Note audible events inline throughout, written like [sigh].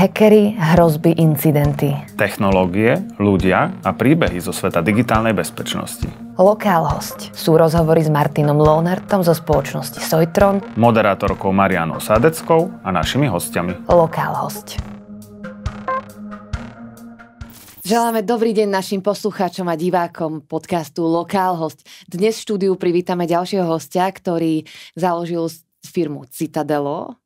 Hekery, hrozby, incidenty. Technológie, ľudia a príbehy zo sveta digitálnej bezpečnosti. Lokál host sú rozhovory s Martinom Lonertom zo spoločnosti Sojtron, moderátorkou Marianou Sádeckou a našimi hostiami. Lokál host. Želáme dobrý deň našim poslucháčom a divákom podcastu Lokál host. Dnes v štúdiu privítame ďalšieho hostia, ktorý založil firmu Citadelo,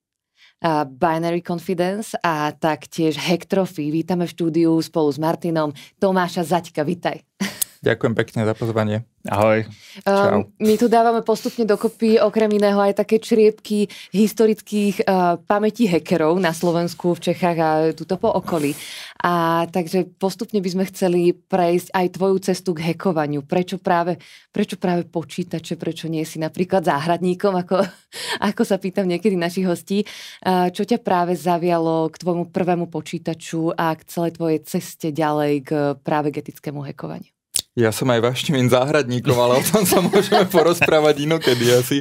Binary Confidence a taktiež Hektrofy. Vítame v štúdiu spolu s Martinom Tomáša Zaďka, vitaj. [laughs] Ďakujem pekne za pozvanie. Ahoj. Ehm, Čau. Um, my tu dávame postupne dokopy okrem iného aj také čriepky historických uh, eh, pamätí hekerov na Slovensku, v Čechách a tuto po okolí. A takže postupne by sme chceli prejsť aj tvoju cestu k hekovaniu. Prečo práve, prečo práve počítače, prečo nie si napríklad záhradníkom, ako, [laughs] ako sa pýtam niekedy našich hostí. Uh, čo ťa práve zavialo k tvojmu prvému počítaču a k celej tvojej ceste ďalej k práve getickému hekovaniu? Ja som aj vášnivým záhradníkom, ale o tom sa môžeme [laughs] porozprávať inokedy asi.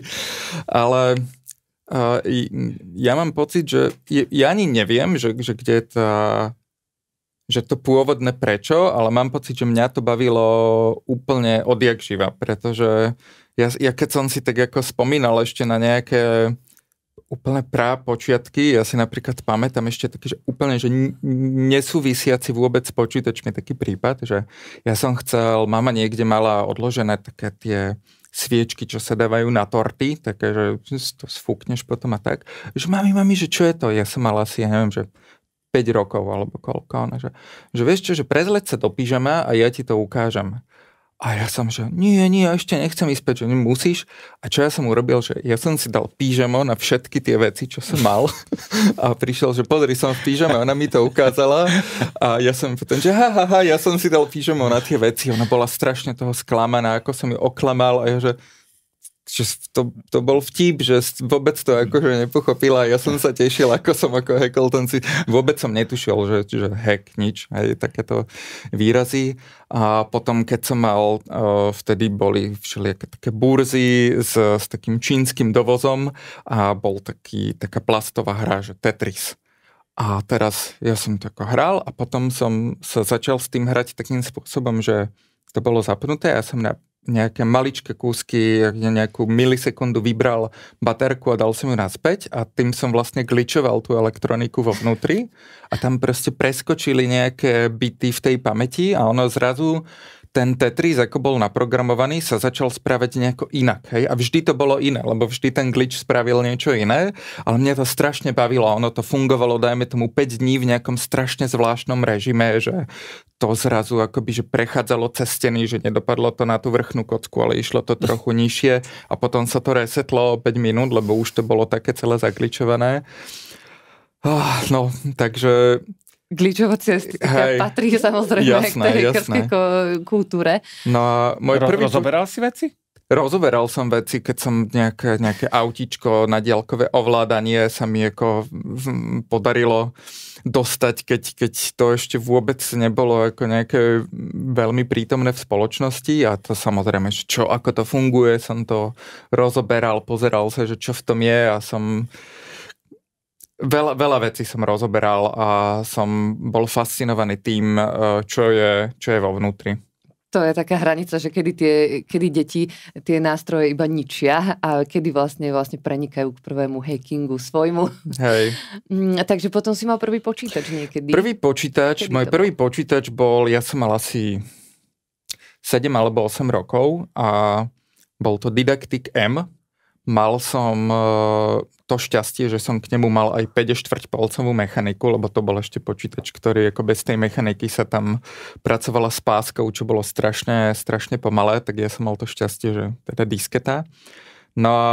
Ale uh, ja mám pocit, že je, ja ani neviem, že, že kde tá že to pôvodné prečo, ale mám pocit, že mňa to bavilo úplne odjak živa, pretože ja, ja keď som si tak ako spomínal ešte na nejaké úplne prá počiatky. Ja si napríklad pamätám ešte taký, že úplne, že nesúvisiaci vôbec s počítačmi taký prípad, že ja som chcel, mama niekde mala odložené také tie sviečky, čo sa dávajú na torty, také, že to sfúkneš potom a tak. Že mami, mami, že čo je to? Ja som mal asi, ja neviem, že 5 rokov alebo koľko. Ona, že, že vieš čo, že prezleď sa do pyžama a ja ti to ukážem. A ja som, že nie, nie, ešte nechcem ísť späť, že musíš. A čo ja som urobil, že ja som si dal pížamo na všetky tie veci, čo som mal. A prišiel, že pozri, som v pížame, ona mi to ukázala. A ja som potom, že ha, ha, ha, ja som si dal pížamo na tie veci. Ona bola strašne toho sklamaná, ako som ju oklamal. A ja, že že to, to bol vtip, že vôbec to akože nepochopila. Ja som sa tešil, ako som ako hackol ten si... Vôbec som netušil, že, že hack, nič, aj takéto výrazy. A potom, keď som mal, e, vtedy boli všelijaké také burzy s, s takým čínskym dovozom a bol taký, taká plastová hra, že Tetris. A teraz ja som to ako hral a potom som sa začal s tým hrať takým spôsobom, že to bolo zapnuté a ja som na nejaké maličké kúsky, nejakú milisekundu vybral baterku a dal som ju naspäť a tým som vlastne glitchoval tú elektroniku vo vnútri a tam proste preskočili nejaké byty v tej pamäti a ono zrazu ten Tetris, ako bol naprogramovaný, sa začal spraviť nejako inak. Hej? A vždy to bolo iné, lebo vždy ten glitch spravil niečo iné, ale mňa to strašne bavilo. Ono to fungovalo, dajme tomu, 5 dní v nejakom strašne zvláštnom režime, že to zrazu akoby, že prechádzalo cez steny, že nedopadlo to na tú vrchnú kocku, ale išlo to trochu [laughs] nižšie a potom sa to resetlo o 5 minút, lebo už to bolo také celé zagličované. Ah, no, takže Glíčovacia estetika Hej. patrí samozrejme jasné, k tej jasné. kultúre. No a môj Ro- prvý... Rozoberal si veci? Rozoberal som veci, keď som nejaké, nejaké autičko na diaľkové ovládanie sa mi ako podarilo dostať, keď, keď to ešte vôbec nebolo ako nejaké veľmi prítomné v spoločnosti a to samozrejme, že čo, ako to funguje, som to rozoberal, pozeral sa, že čo v tom je a som veľa, veľa vecí som rozoberal a som bol fascinovaný tým, e, čo je, čo je vo vnútri. To je taká hranica, že kedy, tie, kedy deti tie nástroje iba ničia a kedy vlastne, vlastne prenikajú k prvému hackingu svojmu. Hej. [laughs] Mm, takže potom si mal prvý počítač niekedy. Prvý počítač, kedy môj prvý bol? počítač bol, ja som mal asi 7 alebo 8 rokov a bol to Didactic M mal som e, to šťastie, že som k nemu mal aj 5 palcovú mechaniku, lebo to bol ešte počítač, ktorý ako bez tej mechaniky sa tam pracovala s páskou, čo bolo strašne, strašne pomalé, tak ja som mal to šťastie, že teda disketa. No a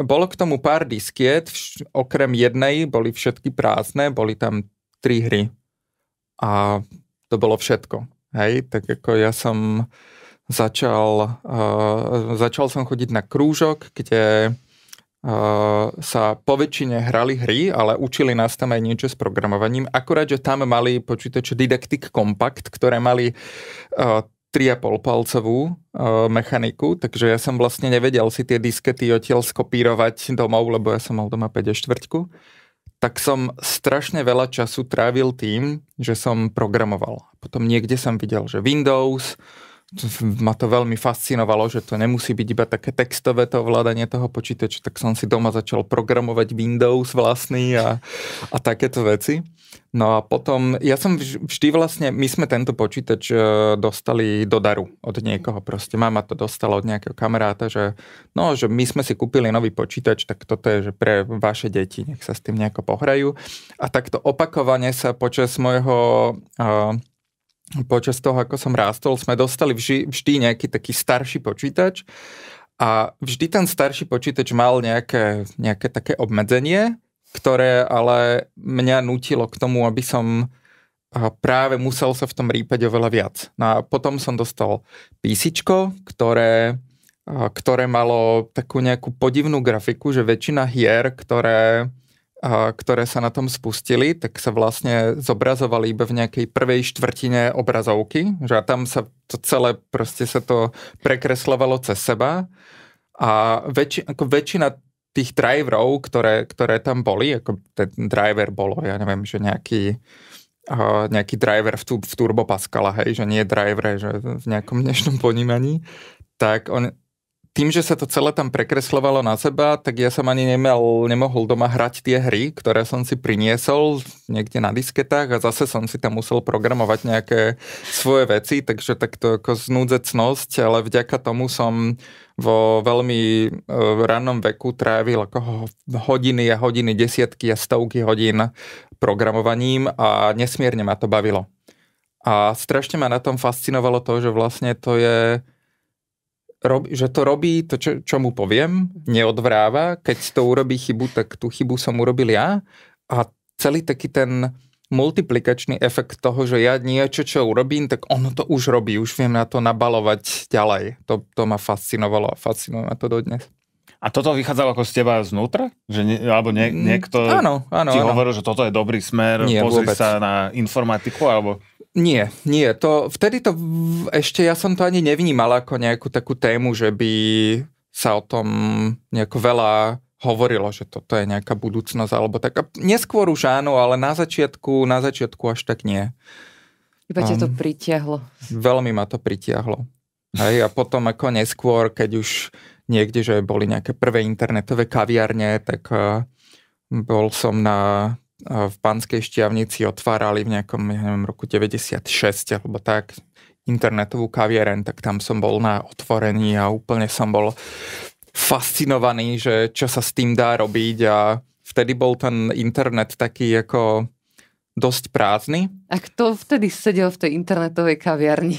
bolo k tomu pár diskiet, okrem jednej boli všetky prázdne, boli tam tri hry. A to bolo všetko. Hej, tak ako ja som začal, uh, začal som chodiť na krúžok, kde uh, sa väčšine hrali hry, ale učili nás tam aj niečo s programovaním. Akurát, že tam mali počítač Didactic Compact, ktoré mali uh, eh, 3,5 palcovú uh, mechaniku, takže ja som vlastne nevedel si tie diskety odtiaľ skopírovať domov, lebo ja som mal doma 5 štvrťku tak som strašne veľa času trávil tým, že som programoval. Potom niekde som videl, že Windows, ma to veľmi fascinovalo, že to nemusí byť iba také textové to ovládanie toho počítača, tak som si doma začal programovať Windows vlastný a, a takéto veci. No a potom, ja som vždy vlastne, my sme tento počítač e, dostali do daru od niekoho proste. Mama to dostala od nejakého kamaráta, že no, že my sme si kúpili nový počítač, tak toto je že pre vaše deti, nech sa s tým nejako pohrajú. A takto opakovane sa počas mojho. uh, e, počas toho, ako som rástol, sme dostali vždy, vždy nejaký taký starší počítač a vždy ten starší počítač mal nejaké, nejaké také obmedzenie, ktoré ale mňa nutilo k tomu, aby som práve musel sa v tom rýpať oveľa viac. No a potom som dostal písičko, ktoré, ktoré malo takú nejakú podivnú grafiku, že väčšina hier, ktoré a, ktoré sa na tom spustili, tak sa vlastne zobrazovali iba v nejakej prvej štvrtine obrazovky, že a tam sa to celé, proste sa to prekreslovalo cez seba a väč, ako väčšina tých driverov, ktoré, ktoré tam boli, ako ten driver bolo, ja neviem, že nejaký uh, nejaký driver v, tu, v Turbo Pascala, hej, že nie driver, že v nejakom dnešnom ponímaní, tak on, tým, že sa to celé tam prekreslovalo na seba, tak ja som ani nemal, nemohol doma hrať tie hry, ktoré som si priniesol niekde na disketách a zase som si tam musel programovať nejaké svoje veci, takže takto ako znúdzecnosť, ale vďaka tomu som vo veľmi e, rannom veku trávil ako hodiny a hodiny, desiatky a stovky hodín programovaním a nesmierne ma to bavilo. A strašne ma na tom fascinovalo to, že vlastne to je rob, že to robí to, čo, čo mu poviem, neodvráva. Keď to urobí chybu, tak tú chybu som urobil ja. A celý taký ten multiplikačný efekt toho, že ja niečo, čo urobím, tak ono to už robí, už viem na to nabalovať ďalej. To, to ma fascinovalo a fascinuje ma to dodnes. A toto vychádzalo ako z teba znútra? Že nie, alebo nie, mm, niekto mm, áno, áno, ti áno. hovoril, že toto je dobrý smer, Nie, pozri vôbec. sa na informatiku? Alebo... Nie, nie. To, vtedy to ešte ja som to ani nevnímal ako nejakú takú tému, že by sa o tom nejako veľa hovorilo, že toto je nejaká budúcnosť alebo tak. neskôr už áno, ale na začiatku, na začiatku až tak nie. Iba ťa um, to pritiahlo. Veľmi ma to pritiahlo. Hej, a potom ako neskôr, keď už niekde, že boli nejaké prvé internetové kaviarne, tak uh, bol som na v Panskej štiavnici otvárali v nejakom, ja neviem, roku 96 alebo tak internetovú kaviareň, tak tam som bol na otvorení a úplne som bol fascinovaný, že čo sa s tým dá robiť a vtedy bol ten internet taký ako dosť prázdny. A kto vtedy sedel v tej internetovej kaviarni?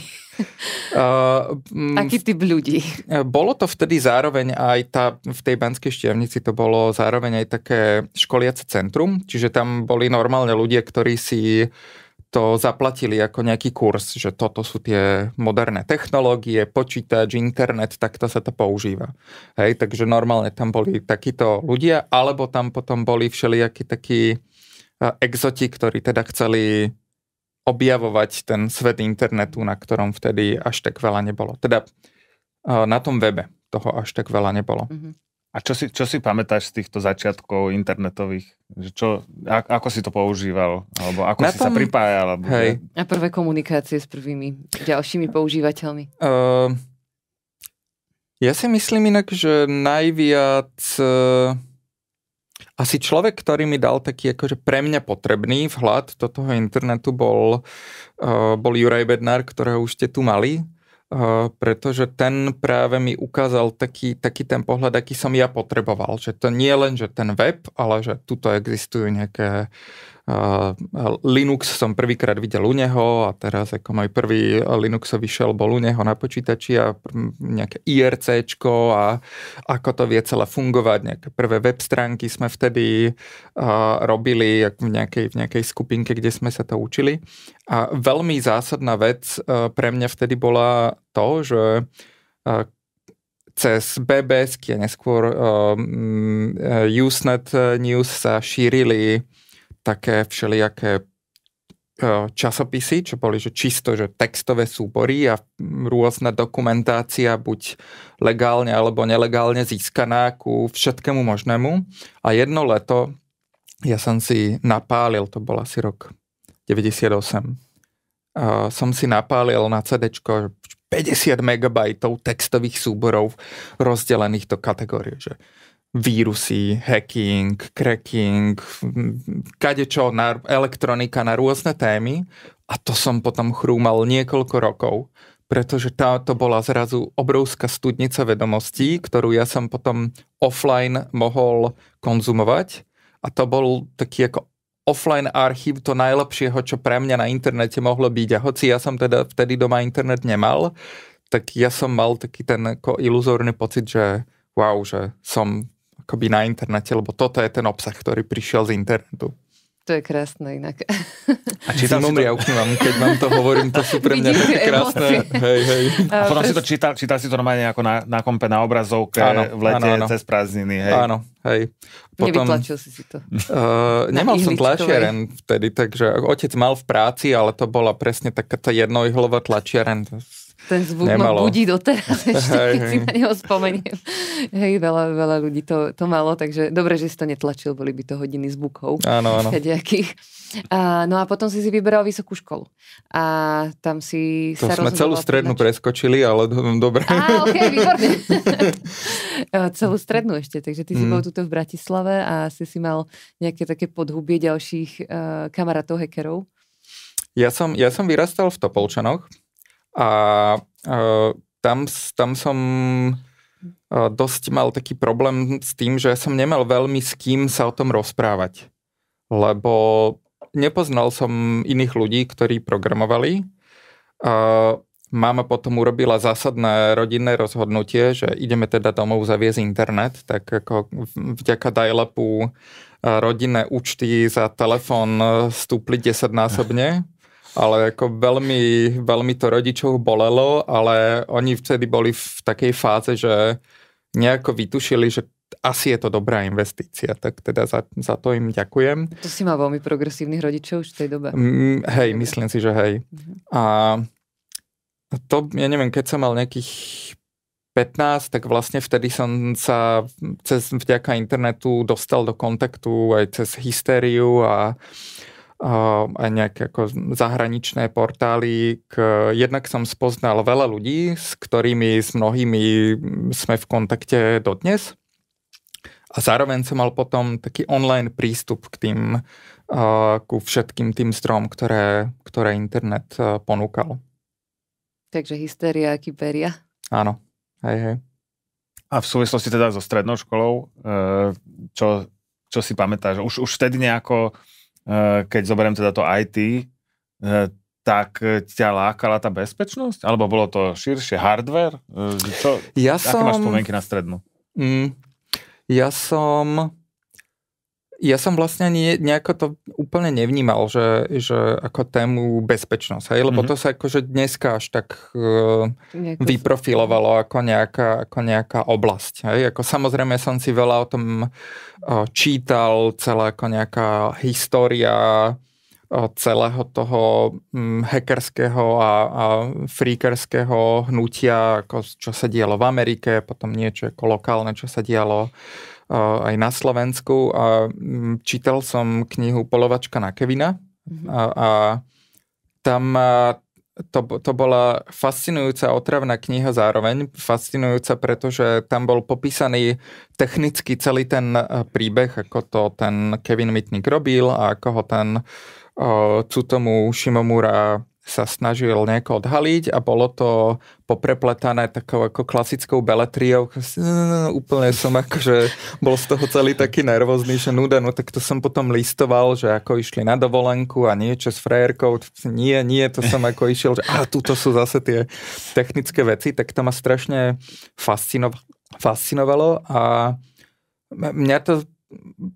Uh, [laughs] Aký typ ľudí? E, bolo to vtedy zároveň aj tá, v tej Banskej štiavnici to bolo zároveň aj také školiace centrum, čiže tam boli normálne ľudia, ktorí si to zaplatili ako nejaký kurz, že toto sú tie moderné technológie, počítač, internet, takto sa to používa. Hej, takže normálne tam boli takíto ľudia, alebo tam potom boli všelijakí takí exoti, ktorí teda chceli objavovať ten svet internetu, na ktorom vtedy až tak veľa nebolo. Teda e, na tom webe toho až tak veľa nebolo. Mm-hmm. A čo si, čo si pamätáš z týchto začiatkov internetových? Čo, a, ako si to používal? Alebo ako Na si tom, sa pripájal? Alebo... Hej. A prvé komunikácie s prvými ďalšími používateľmi? Uh, ja si myslím inak, že najviac... Uh, asi človek, ktorý mi dal taký akože pre mňa potrebný vhľad do toho internetu bol, eh, bol Juraj Bednár, ktorého už ste tu mali, eh, pretože ten práve mi ukázal taký, taký ten pohľad, aký som ja potreboval. Že to nie len, že ten web, ale že tuto existujú nejaké Linux som prvýkrát videl u neho a teraz ako môj prvý Linuxový šel bol u neho na počítači a nejaké IRCčko a ako to vie celé fungovať, nejaké prvé web stránky sme vtedy robili v nejakej, v nejakej skupinke, kde sme sa to učili. A veľmi zásadná vec e, pre mňa vtedy bola to, že e, cez BBS a neskôr um, Usenet News sa šírili také všelijaké e, časopisy, čo boli že čisto že textové súbory a rôzna dokumentácia, buď legálne alebo nelegálne získaná ku všetkému možnému. A jedno leto ja som si napálil, to bol asi rok 98, a e, som si napálil na CD 50 MB textových súborov rozdelených do kategórie, že vírusy, hacking, cracking, kadečo, na elektronika, na rôzne témy. A to som potom chrúmal niekoľko rokov, pretože tá, to bola zrazu obrovská studnica vedomostí, ktorú ja som potom offline mohol konzumovať. A to bol taký ako offline archív to najlepšieho, čo pre mňa na internete mohlo byť. A hoci ja som teda vtedy doma internet nemal, tak ja som mal taký ten ako iluzórny pocit, že wow, že som akoby na internete, lebo toto je ten obsah, ktorý prišiel z internetu. To je krásne inak. A či si to... riavky keď vám to hovorím, to sú pre mňa také krásne. Hej, hej. A potom si to čítal, čítal si to normálne ako na, na kompe, na obrazovke, áno, v lete, áno, áno. cez prázdniny. Hej. Áno, hej. Potom, si si to. Uh, nemal som tlačiaren vtedy, takže otec mal v práci, ale to bola presne taká tá jednoihlová tlačiaren ten zvuk nemalo. ma budí doteraz [laughs] ešte, keď si na neho spomeniem. Hej, veľa, veľa ľudí to, to malo, takže dobre, že si to netlačil, boli by to hodiny zvukov. Áno, áno. A, no a potom si si vyberal vysokú školu. A tam si to sa sme celú strednú nač- preskočili, ale do, dobre. Á, okay, [laughs] [laughs] e, celú strednú ešte, takže ty mm. si bol tuto v Bratislave a si si mal nejaké také podhubie ďalších uh, kamarátov, hekerov. Ja som, ja som vyrastal v Topolčanoch, a uh, tam, tam som uh, dosť mal taký problém s tým, že som nemal veľmi s kým sa o tom rozprávať. Lebo nepoznal som iných ľudí, ktorí programovali. Uh, mama potom urobila zásadné rodinné rozhodnutie, že ideme teda domov zaviesť internet, tak ako vďaka dial e, rodinné účty za telefón stúpli desaťnásobne ale ako veľmi, veľmi to rodičov bolelo, ale oni vtedy boli v takej fáze, že nejako vytušili, že asi je to dobrá investícia, tak teda za, za to im ďakujem. To si mal veľmi progresívnych rodičov už v tej dobe. Mm, hej, myslím si, že hej. Mhm. A to, ja neviem, keď som mal nejakých 15, tak vlastne vtedy som sa cez, vďaka internetu dostal do kontaktu aj cez hysteriu a uh, Ehm, aj nejaké ako zahraničné portály. K, jednak som spoznal veľa ľudí, s ktorými, s mnohými mm, sme v kontakte dodnes. A zároveň som mal potom taký online prístup k tým, eh, ku všetkým tým strom, ktoré, ktoré internet eh, ponúkal. Takže hysteria a kyberia. Áno, hej, hej. A v súvislosti teda so strednou školou, eh, čo, čo si pamätáš? Už, už vtedy nejako uh, Eh, keď zoberiem teda to IT, eh, tak eh, ťa lákala tá bezpečnosť? Alebo bolo to širšie hardware? Čo, ja aké som... máš spomienky na strednú? Mm, ja som ja som vlastne ani nejako to úplne nevnímal, že, že ako tému bezpečnosť, hej, lebo mm-hmm. to sa akože dneska až tak uh, vyprofilovalo ako nejaká, ako nejaká oblasť, hej, ako samozrejme som si veľa o tom uh, čítal, celá ako nejaká história uh, celého toho um, hackerského a, a freakerského hnutia, ako čo sa dialo v Amerike, potom niečo ako lokálne, čo sa dialo aj na Slovensku. A mm, čítal som knihu Polovačka na Kevina mhm. a, a tam to, to bola fascinujúca otravná kniha zároveň, fascinujúca, pretože tam bol popísaný technicky celý ten e, príbeh, ako to ten Kevin Mitnik robil a ako ho ten Cutomu Šimomura sa snažil nejako odhaliť a bolo to poprepletané takou ako klasickou beletriou. [laughs] Úplne som akože bol z toho celý taký nervózny, že nuda, no tak to som potom listoval, že ako išli na dovolenku a niečo s frajerkou. Nie, nie, to som ako išiel, že a tuto sú zase tie technické veci, tak to ma strašne fascinovalo a mňa to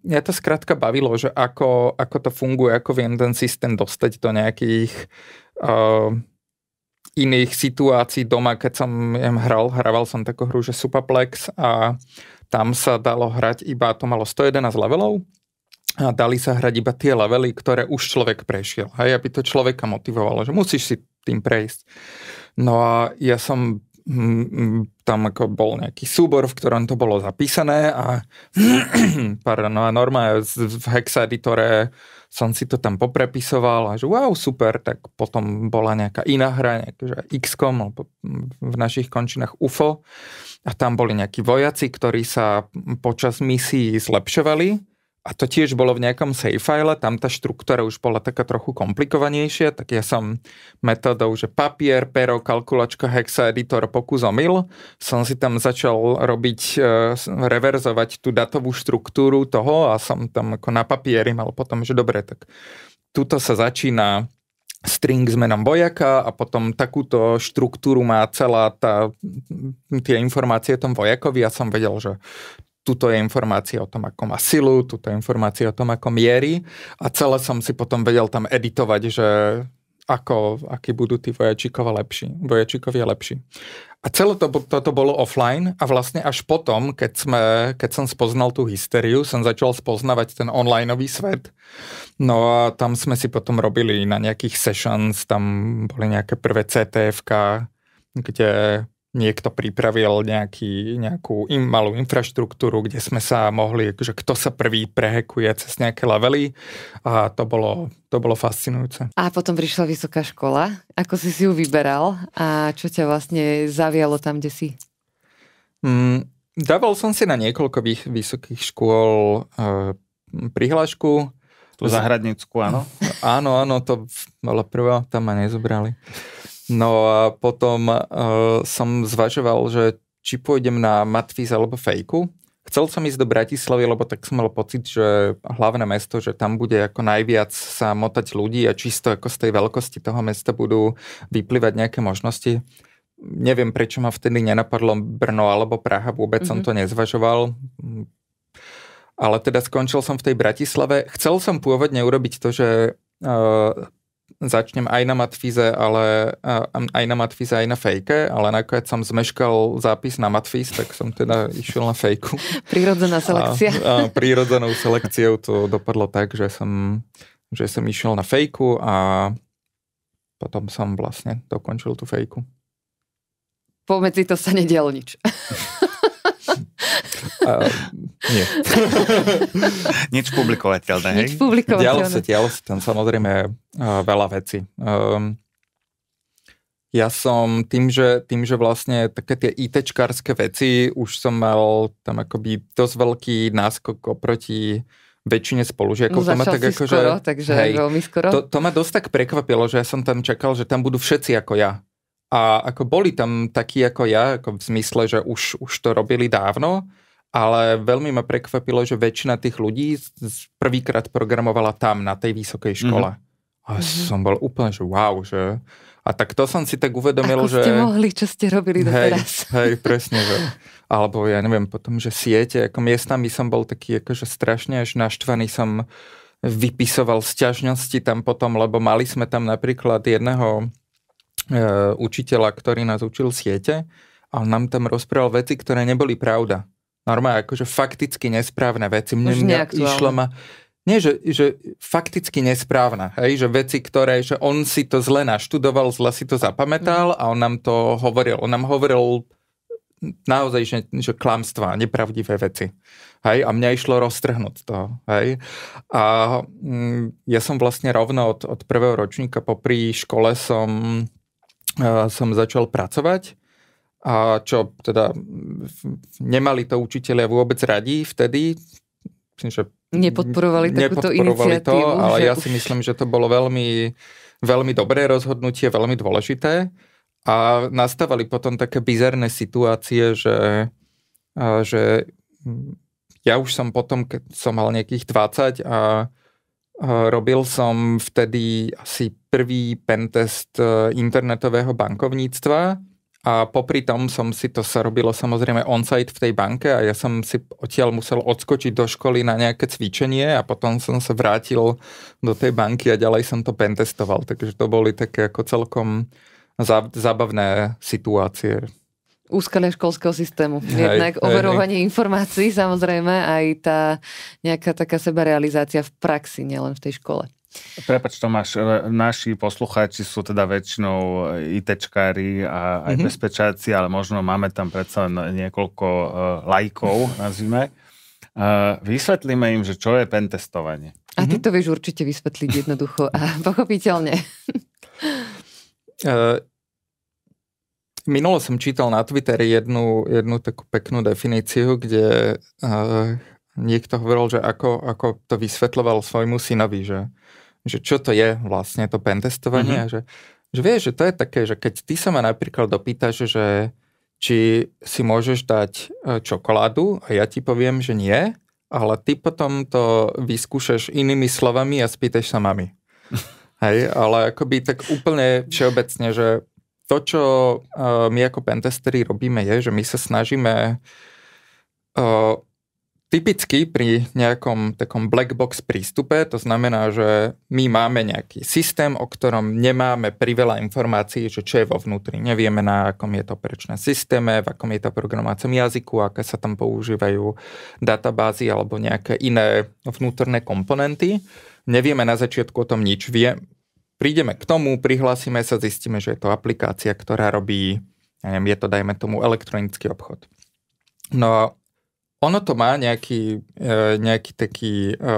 mňa to skrátka bavilo, že ako, ako to funguje, ako viem ten systém dostať do nejakých uh, iných situácií doma, keď som jem hral, hrával som takú hru, že Supaplex a tam sa dalo hrať iba, to malo 111 levelov a dali sa hrať iba tie levely, ktoré už človek prešiel. Hej, aby to človeka motivovalo, že musíš si tým prejsť. No a ja som hm, hm, tam ako bol nejaký súbor, v ktorom to bolo zapísané a [clears throat] pardon, no a norma v Hexaditore som si to tam poprepisoval a že wow, super, tak potom bola nejaká iná hra, nejaké, že XCOM, v našich končinách UFO a tam boli nejakí vojaci, ktorí sa počas misií zlepšovali a to tiež bolo v nejakom save-file, tam tá štruktúra už bola taká trochu komplikovanejšia, tak ja som metodou, že papier, pero, kalkulačka, hexa, editor, pokus, omyl, som si tam začal robiť, e, reverzovať tú datovú štruktúru toho a som tam ako na papieri mal potom, že dobre, tak tuto sa začína string s menom vojaka a potom takúto štruktúru má celá tá, tie informácie o tom vojakovi a som vedel, že tuto je informácia o tom, ako má silu, tuto je informácia o tom, ako mierí a celé som si potom vedel tam editovať, že ako, aký budú tí vojačíkova lepší, vojačíkovia lepší. A celé to, toto bolo offline a vlastne až potom, keď, sme, keď som spoznal tú hysteriu, som začal spoznavať ten onlineový svet. No a tam sme si potom robili na nejakých sessions, tam boli nejaké prvé ctf kde niekto pripravil nejaký, nejakú im, malú infraštruktúru, kde sme sa mohli, že kto sa prvý prehekuje cez nejaké levely a to bolo, to bolo fascinujúce. A potom prišla vysoká škola, ako si si ju vyberal a čo ťa vlastne zavialo tam, kde si? Mm, dával som si na niekoľko vysokých škôl e, prihlášku. Tu zahradnícku, áno? Áno, áno, to bola prvá, tam ma nezobrali. No a potom uh, som zvažoval, že či pôjdem na Matfiz alebo Fejku. Chcel som ísť do Bratislavy, lebo tak som mal pocit, že hlavné mesto, že tam bude ako najviac sa motať ľudí a čisto ako z tej veľkosti toho mesta budú vyplývať nejaké možnosti. Neviem, prečo ma vtedy nenapadlo Brno alebo Praha, vôbec mm-hmm. som mhm. to nezvažoval. Ale teda skončil som v tej Bratislave. Chcel som pôvodne urobiť to, že uh, začnem aj na Matfize, ale eh, aj na Matfize, aj na fejke, ale nakoniec som zmeškal zápis na Matfiz, tak som teda išiel na fejku. [laughs] Prírodzená selekcia. A, a prírodzenou selekciou to dopadlo tak, že som, že som išiel na fejku a potom som vlastne dokončil tú fejku. Pomedzi to sa nedialo nič. [laughs] A, nie. [laughs] Nič publikovateľné, hej? Nič publikovateľné. Dialo sa, dialo sa tam samozrejme uh, veľa vecí. Um, ja som tým, že, tým, že vlastne také tie ITčkárske veci, už som mal tam akoby dosť veľký náskok oproti väčšine spolužiakov. No, to ma tak ako, skoro, že, takže hej, veľmi skoro. To, to ma dosť tak prekvapilo, že ja som tam čakal, že tam budú všetci ako ja. A ako boli tam takí ako ja, ako v zmysle, že už, už to robili dávno, ale veľmi ma prekvapilo, že väčšina tých ľudí prvýkrát programovala tam, na tej vysokej mhm. škole. Mm-hmm. A mm-hmm. som bol úplne, že wow, že... A tak to som si tak uvedomil, Ako že... ste mohli, čo ste robili doteraz. Hej, [laughs] hej, presne, že... Alebo ja neviem, potom, že siete, ako miestami som bol taký akože strašne až naštvaný som vypisoval sťažnosti tam potom, lebo mali sme tam napríklad jedného e, učiteľa, ktorý nás učil siete a on nám tam rozprával veci, ktoré neboli pravda normálne akože fakticky nesprávne veci. Mne, mňa išlo ma... Nie, že, že fakticky nesprávna, hej, že veci, ktoré, že on si to zle naštudoval, zle si to zapamätal mhm. a on nám to hovoril. On nám hovoril naozaj, že, že klamstvá, nepravdivé veci. Hej, a mňa išlo roztrhnúť to. Hej. A mm, ja som vlastne rovno od, od prvého ročníka popri škole som, uh, som začal pracovať a čo teda nemali to učiteľia vôbec radi vtedy. Myslím, že nepodporovali takúto nepodporovali to, ale ja si myslím, že to bolo veľmi, veľmi dobré rozhodnutie, veľmi dôležité. A nastávali potom také bizarné situácie, že, že ja už som potom, keď som mal nejakých 20 a robil som vtedy asi prvý pentest e, internetového bankovníctva a popri tom som si to sa robilo samozrejme on-site v tej banke a ja som si odtiaľ musel odskočiť do školy na nejaké cvičenie a potom som sa vrátil do tej banky a ďalej som to pentestoval. Takže to boli také ako celkom zábavné situácie. Úskalia školského systému. Jednak overovanie informácií, samozrejme, aj tá nejaká taká sebarealizácia v praxi, nielen v tej škole. Prepač Tomáš, e, naši poslucháči sú teda väčšinou ITčkári a aj mm-hmm. bezpečáci, ale možno máme tam predsa niekoľko uh, lajkov, nazvime. Uh, vysvetlíme im, že čo je pentestovanie. A ty mhm. to vieš určite vysvetliť jednoducho a [laughs] pochopiteľne. Uh, Minulo som čítal na Twitteri jednu, jednu takú peknú definíciu, kde uh, niekto hovoril, že ako, ako to vysvetloval svojmu synovi, že uh, že čo to je vlastne to pentestovanie mm-hmm. a že, že vieš, že to je také, že keď ty sa ma napríklad dopýtaš, že či si môžeš dať e, čokoládu a ja ti poviem, že nie, ale ty potom to vyskúšaš inými slovami a spýtaš sa mami. [laughs] Hej, ale akoby tak úplne všeobecne, že to, čo e, my ako pentesteri robíme, je, že my sa snažíme e, typicky pri nejakom takom black box prístupe, to znamená, že my máme nejaký systém, o ktorom nemáme priveľa informácií, že čo je vo vnútri. Nevieme, na akom je to operačné systéme, v akom je to programovacom jazyku, aké sa tam používajú databázy alebo nejaké iné vnútorné komponenty. Nevieme na začiatku o tom nič. Vie, prídeme k tomu, prihlásime sa, zistíme, že je to aplikácia, ktorá robí, neviem, je to, dajme tomu, elektronický obchod. No ono to má nejaký, e, nejaký taký e,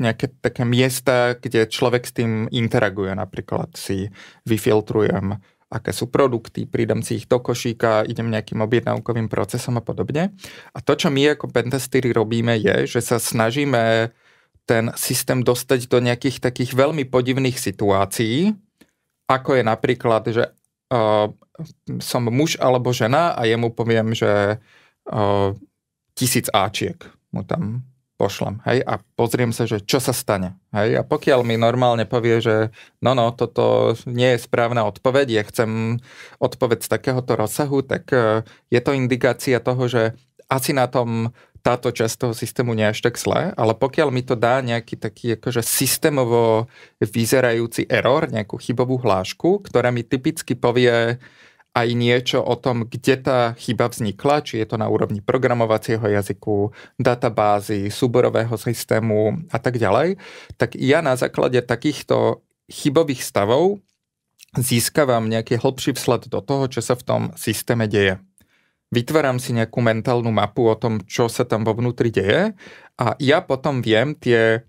nejaké také miesta, kde človek s tým interaguje. Napríklad si vyfiltrujem, aké sú produkty, pridám si ich do košíka, idem nejakým objednávkovým procesom a podobne. A to, čo my ako pentestery robíme, je, že sa snažíme ten systém dostať do nejakých takých veľmi podivných situácií, ako je napríklad, že uh, som muž alebo žena a jemu poviem, že uh, o, tisíc áčiek mu tam pošlem, hej, a pozriem sa, že čo sa stane, hej, a pokiaľ mi normálne povie, že no, no, toto nie je správna odpoveď, ja chcem odpoveď z takéhoto rozsahu, tak e, je to indikácia toho, že asi na tom táto časť toho systému nie je až tak zlé, ale pokiaľ mi to dá nejaký taký akože systémovo vyzerajúci error, nejakú chybovú hlášku, ktorá mi typicky povie, aj niečo o tom, kde tá chyba vznikla, či je to na úrovni programovacieho jazyku, databázy, súborového systému a tak ďalej, tak ja na základe takýchto chybových stavov získavam nejaký hlbší vzhľad do toho, čo sa v tom systéme deje. Vytváram si nejakú mentálnu mapu o tom, čo sa tam vo vnútri deje a ja potom viem tie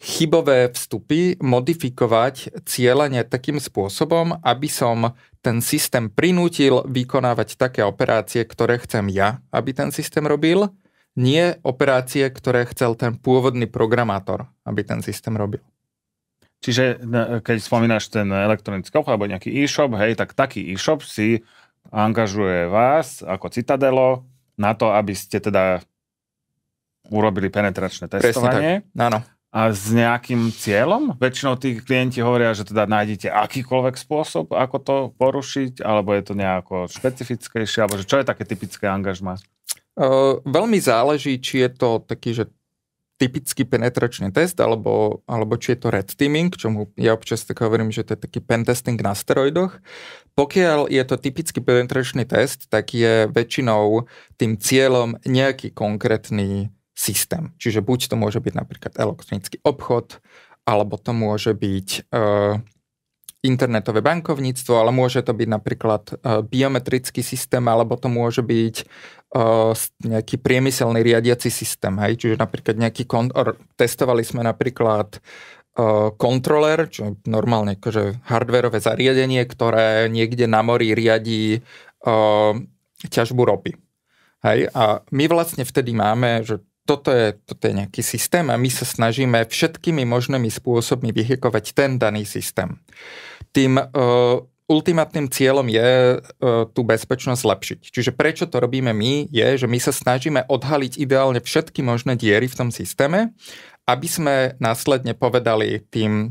chybové vstupy modifikovať cieľenie takým spôsobom, aby som ten systém prinútil vykonávať také operácie, ktoré chcem ja, aby ten systém robil, nie operácie, ktoré chcel ten pôvodný programátor, aby ten systém robil. Čiže e, keď spomínaš ten elektronický obchod alebo nejaký e-shop, hej, tak taký e-shop si angažuje vás ako Citadelo na to, aby ste teda urobili penetračné testovanie. Presne tak. Áno a s nejakým cieľom? Väčšinou tí klienti hovoria, že teda nájdete akýkoľvek spôsob, ako to porušiť, alebo je to nejako špecifickejšie, alebo že čo je také typické angažma? Uh, veľmi záleží, či je to taký, že typický penetračný test, alebo, alebo či je to red teaming, čomu ja občas tak hovorím, že to je taký pen testing na steroidoch. Pokiaľ je to typický penetračný test, tak je väčšinou tým cieľom nejaký konkrétny systém. Čiže buď to môže byť napríklad elektronický obchod, alebo to môže byť e, internetové bankovníctvo, ale môže to byť napríklad e, biometrický systém, alebo to môže byť e, nejaký priemyselný riadiaci systém. Hej? Čiže napríklad nejaký, kon- or, testovali sme napríklad e, kontroler, čo normálne akože hardverové zariadenie, ktoré niekde na mori riadi e, ťažbu ropy. Hej, a my vlastne vtedy máme, že toto je, toto je nejaký systém a my sa snažíme všetkými možnými spôsobmi vyhekovať ten daný systém. Tým e, ultimátnym cieľom je e, tú bezpečnosť zlepšiť. Čiže prečo to robíme my, je, že my sa snažíme odhaliť ideálne všetky možné diery v tom systéme, aby sme následne povedali tým eh,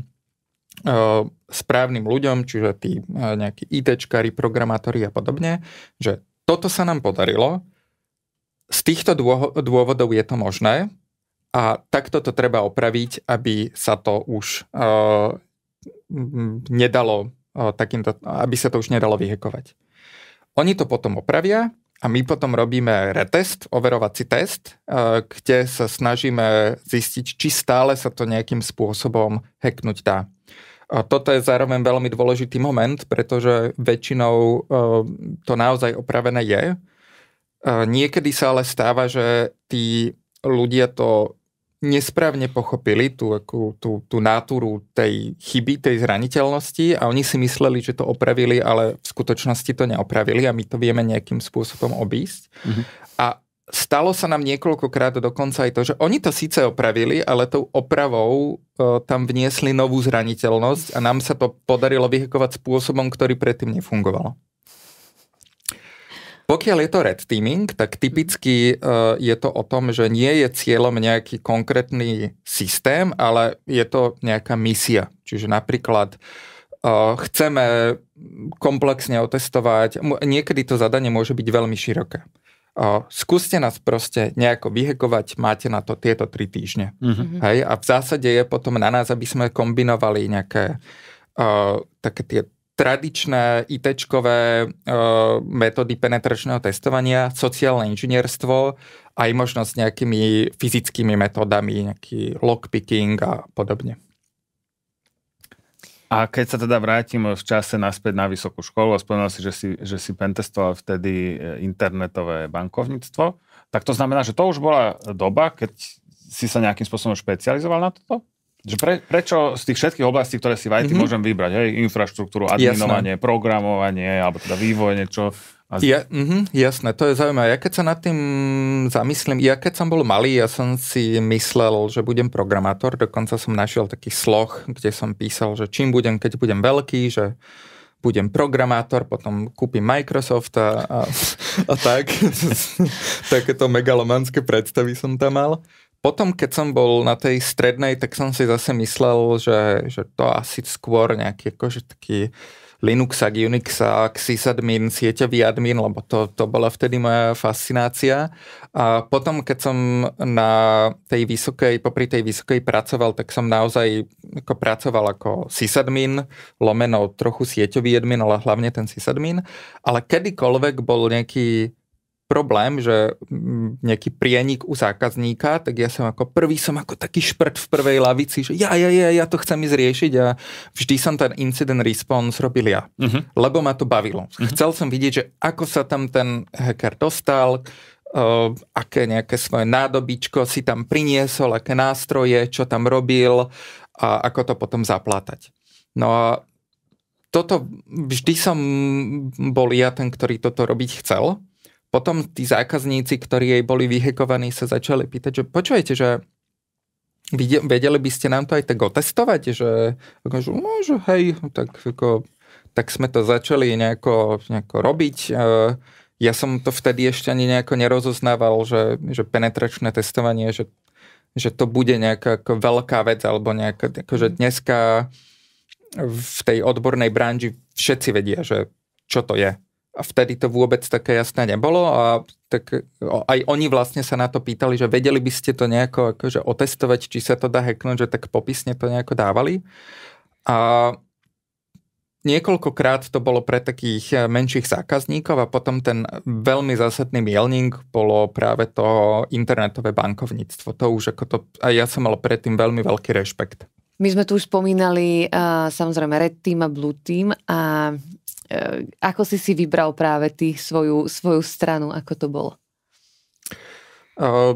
správnym ľuďom, čiže tí uh, nejakí čkári programátori a podobne, že toto sa nám podarilo, z týchto dôvodov je to možné a takto to treba opraviť, aby sa to už uh, nedalo uh, takýmto, aby sa to už nedalo vyhekovať. Oni to potom opravia a my potom robíme retest, overovací test, uh, kde sa snažíme zistiť, či stále sa to nejakým spôsobom heknúť dá. A toto je zároveň veľmi dôležitý moment, pretože väčšinou to naozaj opravené je Niekedy sa ale stáva, že tí ľudia to nesprávne pochopili tú, tú, tú, tú náturu tej chyby, tej zraniteľnosti a oni si mysleli, že to opravili, ale v skutočnosti to neopravili a my to vieme nejakým spôsobom obísť. Mm-hmm. A stalo sa nám niekoľkokrát dokonca aj to, že oni to síce opravili, ale tou opravou e, tam vniesli novú zraniteľnosť a nám sa to podarilo vyhekovať spôsobom, ktorý predtým nefungoval. Pokiaľ je to red teaming, tak typicky uh, je to o tom, že nie je cieľom nejaký konkrétny systém, ale je to nejaká misia. Čiže napríklad uh, chceme komplexne otestovať, niekedy to zadanie môže byť veľmi široké. O, eh, skúste nás proste nejako vyhekovať, máte na to tieto tri týždne. Mm-hmm. Hej? A v zásade je potom na nás, aby sme kombinovali nejaké o, také tie tradičné it e, metódy penetračného testovania, sociálne inžinierstvo, aj možno s nejakými fyzickými metódami, nejaký lockpicking a podobne. A keď sa teda vrátim v čase naspäť na vysokú školu, spomínal si, že si, že si pentestoval vtedy e, internetové bankovníctvo, tak to znamená, že to už bola doba, keď si sa nejakým spôsobom špecializoval na toto? Že pre, prečo z tých všetkých oblastí, ktoré si v IT mm-hmm. môžem vybrať, hej, infraštruktúru, adminovanie, Jasné. programovanie, alebo teda vývoj, niečo, a... Ja, mm, jasné, to je zaujímavé. Ja keď sa nad tým zamyslím, ja keď som bol malý, ja som si myslel, že budem programátor, dokonca som našiel taký sloh, kde som písal, že čím budem, keď budem veľký, že budem programátor, potom kúpim Microsoft a, a, a tak. [laughs] Takéto megalomanské predstavy som tam mal potom, keď som bol na tej strednej, tak som si zase myslel, že, že to asi skôr nejaký akože taký Linuxak, Unixak, sysadmin, sieťový admin, lebo to, to bola vtedy moja fascinácia. A potom, keď som na tej vysokej, popri tej vysokej pracoval, tak som naozaj ako pracoval ako sysadmin, lomeno trochu sieťový admin, ale hlavne ten sysadmin. Ale kedykoľvek bol nejaký problém, že mm, nejaký prienik u zákazníka, tak ja som ako prvý som ako taký šprt v prvej lavici, že ja, ja, ja, ja to chcem ísť riešiť a vždy som ten incident response robil ja, uh-huh. lebo ma to bavilo. Uh-huh. Chcel som vidieť, že ako sa tam ten hacker dostal, uh, aké nejaké svoje nádobičko si tam priniesol, aké nástroje, čo tam robil a ako to potom zaplatať. No a toto vždy som bol ja ten, ktorý toto robiť chcel potom tí zákazníci, ktorí jej boli vyhekovaní, sa začali pýtať, že počujete, že vedeli by ste nám to aj tak otestovať, že, že no, že hej, tak, ako, tak sme to začali nejako, nejako robiť. E, ja som to vtedy ešte ani nejako nerozoznával, že, že penetračné testovanie, že, že to bude nejaká ako veľká vec, alebo nejaká, akože dneska v tej odbornej branži všetci vedia, že čo to je a vtedy to vôbec také jasné nebolo a tak aj oni vlastne sa na to pýtali, že vedeli by ste to nejako akože otestovať, či sa to dá hacknúť, že tak popisne to nejako dávali. A niekoľkokrát to bolo pre takých eh, menších zákazníkov a potom ten veľmi zásadný mielning bolo práve to internetové bankovníctvo. To už ako to, a ja som mal predtým veľmi veľký rešpekt. My sme tu už spomínali uh, samozrejme Red Team a Blue Team a Eh, ako si si vybral práve ty svoju, svoju stranu, ako to bolo? Eh,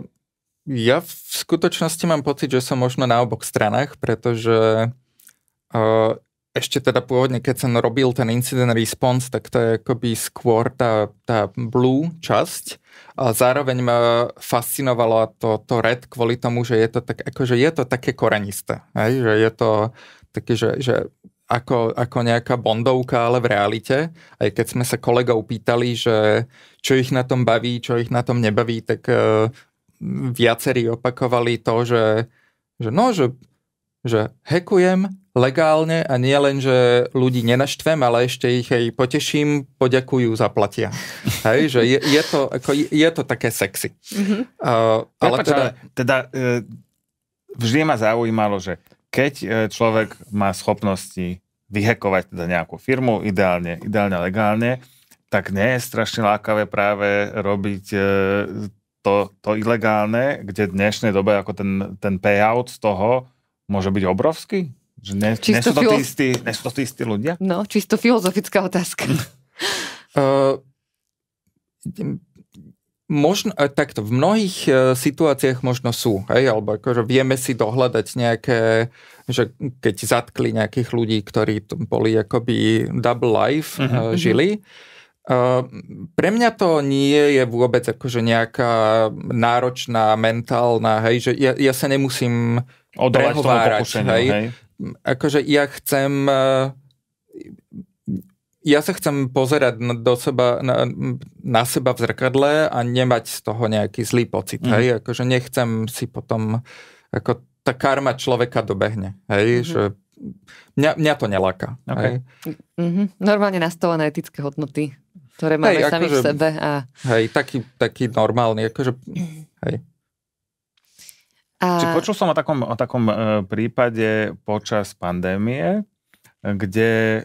ja v skutočnosti mám pocit, že som možno na oboch stranách, pretože eh, ešte teda pôvodne, keď som robil ten incident response, tak to je akoby skôr tá, tá blue časť. A zároveň ma fascinovalo to, to red kvôli tomu, že je to, tak, akože je to také korenisté. Hej? Že je to také, že, že ako, ako nejaká bondovka, ale v realite. Aj keď sme sa kolegov pýtali, že čo ich na tom baví, čo ich na tom nebaví, tak uh, viacerí opakovali to, že, že no, že, že hekujem legálne a nie len, že ľudí nenaštvem, ale ešte ich aj poteším, poďakujú, zaplatia. [laughs] Hej, že je, je, to, ako, je to také sexy. Mm-hmm. Uh, ale Prepač, teda... ale teda uh, vždy ma zaujímalo, že keď e, človek má schopnosti vyhekovať teda nejakú firmu, ideálne, ideálne legálne, tak nie je strašne lákavé práve robiť e, to, to ilegálne, kde v dnešnej dobe ako ten, ten payout z toho môže byť obrovský? Že nie, nie, sú to filo... tí istí, nie sú to tí istí ľudia? No, čisto filozofická otázka. uh, [laughs] Možno, e, takto, v mnohých e, situáciách možno sú, hej, alebo akože vieme si dohľadať nejaké, že keď zatkli nejakých ľudí, ktorí boli akoby double life, uh-huh. žili. pre mňa to nie je vôbec akože nejaká náročná, mentálna, hej, že ja, ja sa nemusím Odolať prehovárať, hej. hej. Akože ja chcem ja sa chcem pozerať do seba, na, na seba v zrkadle a nemať z toho nejaký zlý pocit. Mm. Hej? Akože nechcem si potom, ako tá karma človeka dobehne. Hej? Mm-hmm. Že mňa, mňa to neláka. Okay. Hej? Mm-hmm. Normálne nastolené etické hodnoty, ktoré máme hej, sami akože, v sebe. A... Hej, taký, taký normálny. Akože, hej. A... Či počul som o takom, o takom e, prípade počas pandémie, kde e,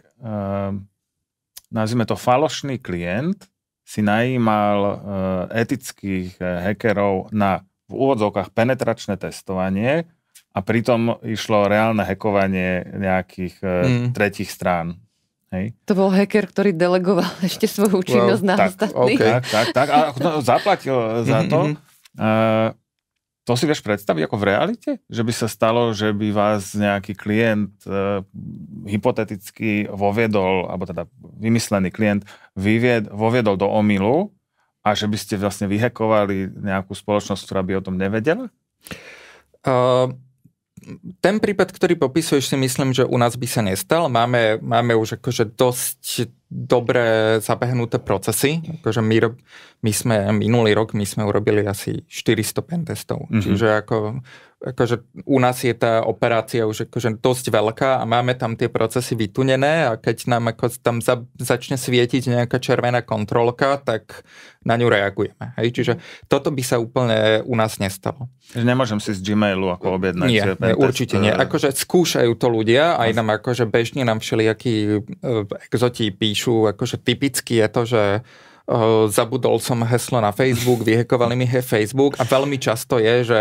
nazvime to falošný klient, si najímal eh, etických eh, hackerov na v úvodzovkách penetračné testovanie a pritom išlo reálne hekovanie nejakých eh, mm. tretich strán. Hej. To bol hacker, ktorý delegoval [laughs] ešte svoju činnosť well, na tak, ostatných. Okay. Tak, tak, tak. A no, zaplatil za mhm, to. Mm-hmm. Uh, to si vieš predstaviť ako v realite? Že by sa stalo, že by vás nejaký klient e, hypoteticky voviedol, alebo teda vymyslený klient vyvied, voviedol do omilu a že by ste vlastne vyhekovali nejakú spoločnosť, ktorá by o tom nevedela? Uh, ten prípad, ktorý popisuješ, si myslím, že u nás by sa nestal. Máme, máme už akože dosť dobre zabehnuté procesy. Akože my, my sme minulý rok my sme urobili asi 400 pentestov. Mm-hmm. Čiže ako akože u nás je tá operácia už akože dosť veľká a máme tam tie procesy vytunené a keď nám ako tam za, začne svietiť nejaká červená kontrolka, tak na ňu reagujeme. Hej? Čiže toto by sa úplne u nás nestalo. Nemôžem si z Gmailu ako objednať. Nie, nie určite nie. Eh, akože skúšajú to ľudia, aj nám akože bežne nám všelijakí eh, exoti píšu, akože typicky je to, že eh, zabudol som heslo na Facebook, vyhekovali mi he Facebook a veľmi často je, že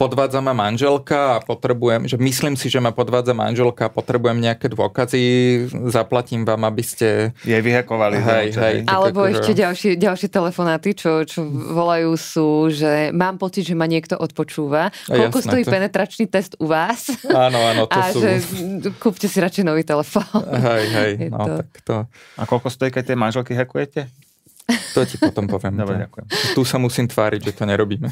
podvádza ma manželka a potrebujem, že myslím si, že ma podvádza manželka a potrebujem nejaké dôkazy, zaplatím vám, aby ste... Jej vyhakovali. Hej, hej, hej. Alebo tak, ešte že... ďalšie, ďalšie telefonáty, čo, čo volajú sú, že mám pocit, že ma niekto odpočúva. Koľko Jasné, stojí to... penetračný test u vás? Áno, áno, to a sú... že kúpte si radšej nový telefón. Hej, hej, no, to... tak to... A koľko stojí, keď tie manželky hakujete? [laughs] To ti potom poviem. Dobre, ďakujem. Tu sa musím tváriť, že to nerobíme.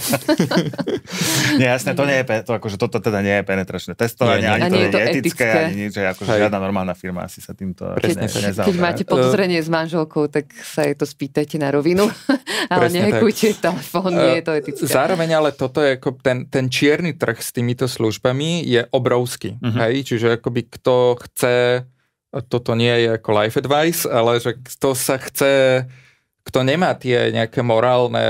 [laughs] nie, jasne, to nie je, to, akože toto teda nie je penetračné testovanie, ani to nie je etické, etické, ani nič, že akože Hej. žiadna normálna firma asi sa týmto akože Presne, ne, tak. Keď máte e, podozrenie s manželkou, tak sa jej to spýtajte na rovinu, ale [laughs] nehekujte telefón, nie je to e, etické. Zároveň ale toto je ako ten, ten čierny trh s týmito službami je obrovský. Uh-huh. Hej? Čiže akoby kto chce toto nie je ako life advice, ale že kto sa chce kto nemá tie nejaké morálne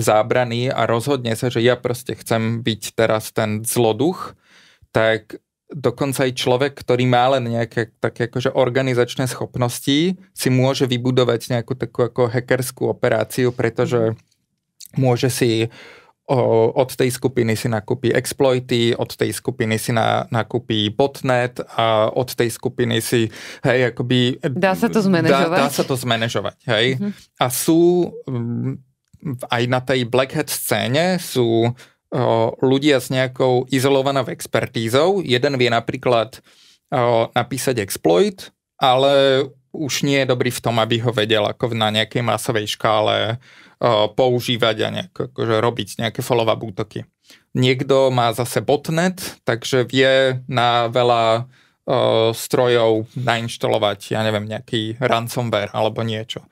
zábrany a rozhodne sa, že ja proste chcem byť teraz ten zloduch, tak dokonca aj človek, ktorý má len nejaké také akože organizačné schopnosti, si môže vybudovať nejakú takú ako hackerskú operáciu, pretože môže si od tej skupiny si nakúpi exploity, od tej skupiny si na, nakúpi botnet a od tej skupiny si, hej, akoby... Dá sa to zmanéžovať? Dá, dá sa to zmanéžovať, hej. Mm-hmm. A sú mm, aj na tej Black Hat scéne sú o, ľudia s nejakou izolovanou expertízou. Jeden vie napríklad o, napísať exploit, ale už nie je dobrý v tom, aby ho vedel ako na nejakej masovej škále používať a nejak, akože robiť nejaké follow-up útoky. Niekto má zase botnet, takže vie na veľa strojov nainštalovať, ja neviem, nejaký ransomware alebo niečo.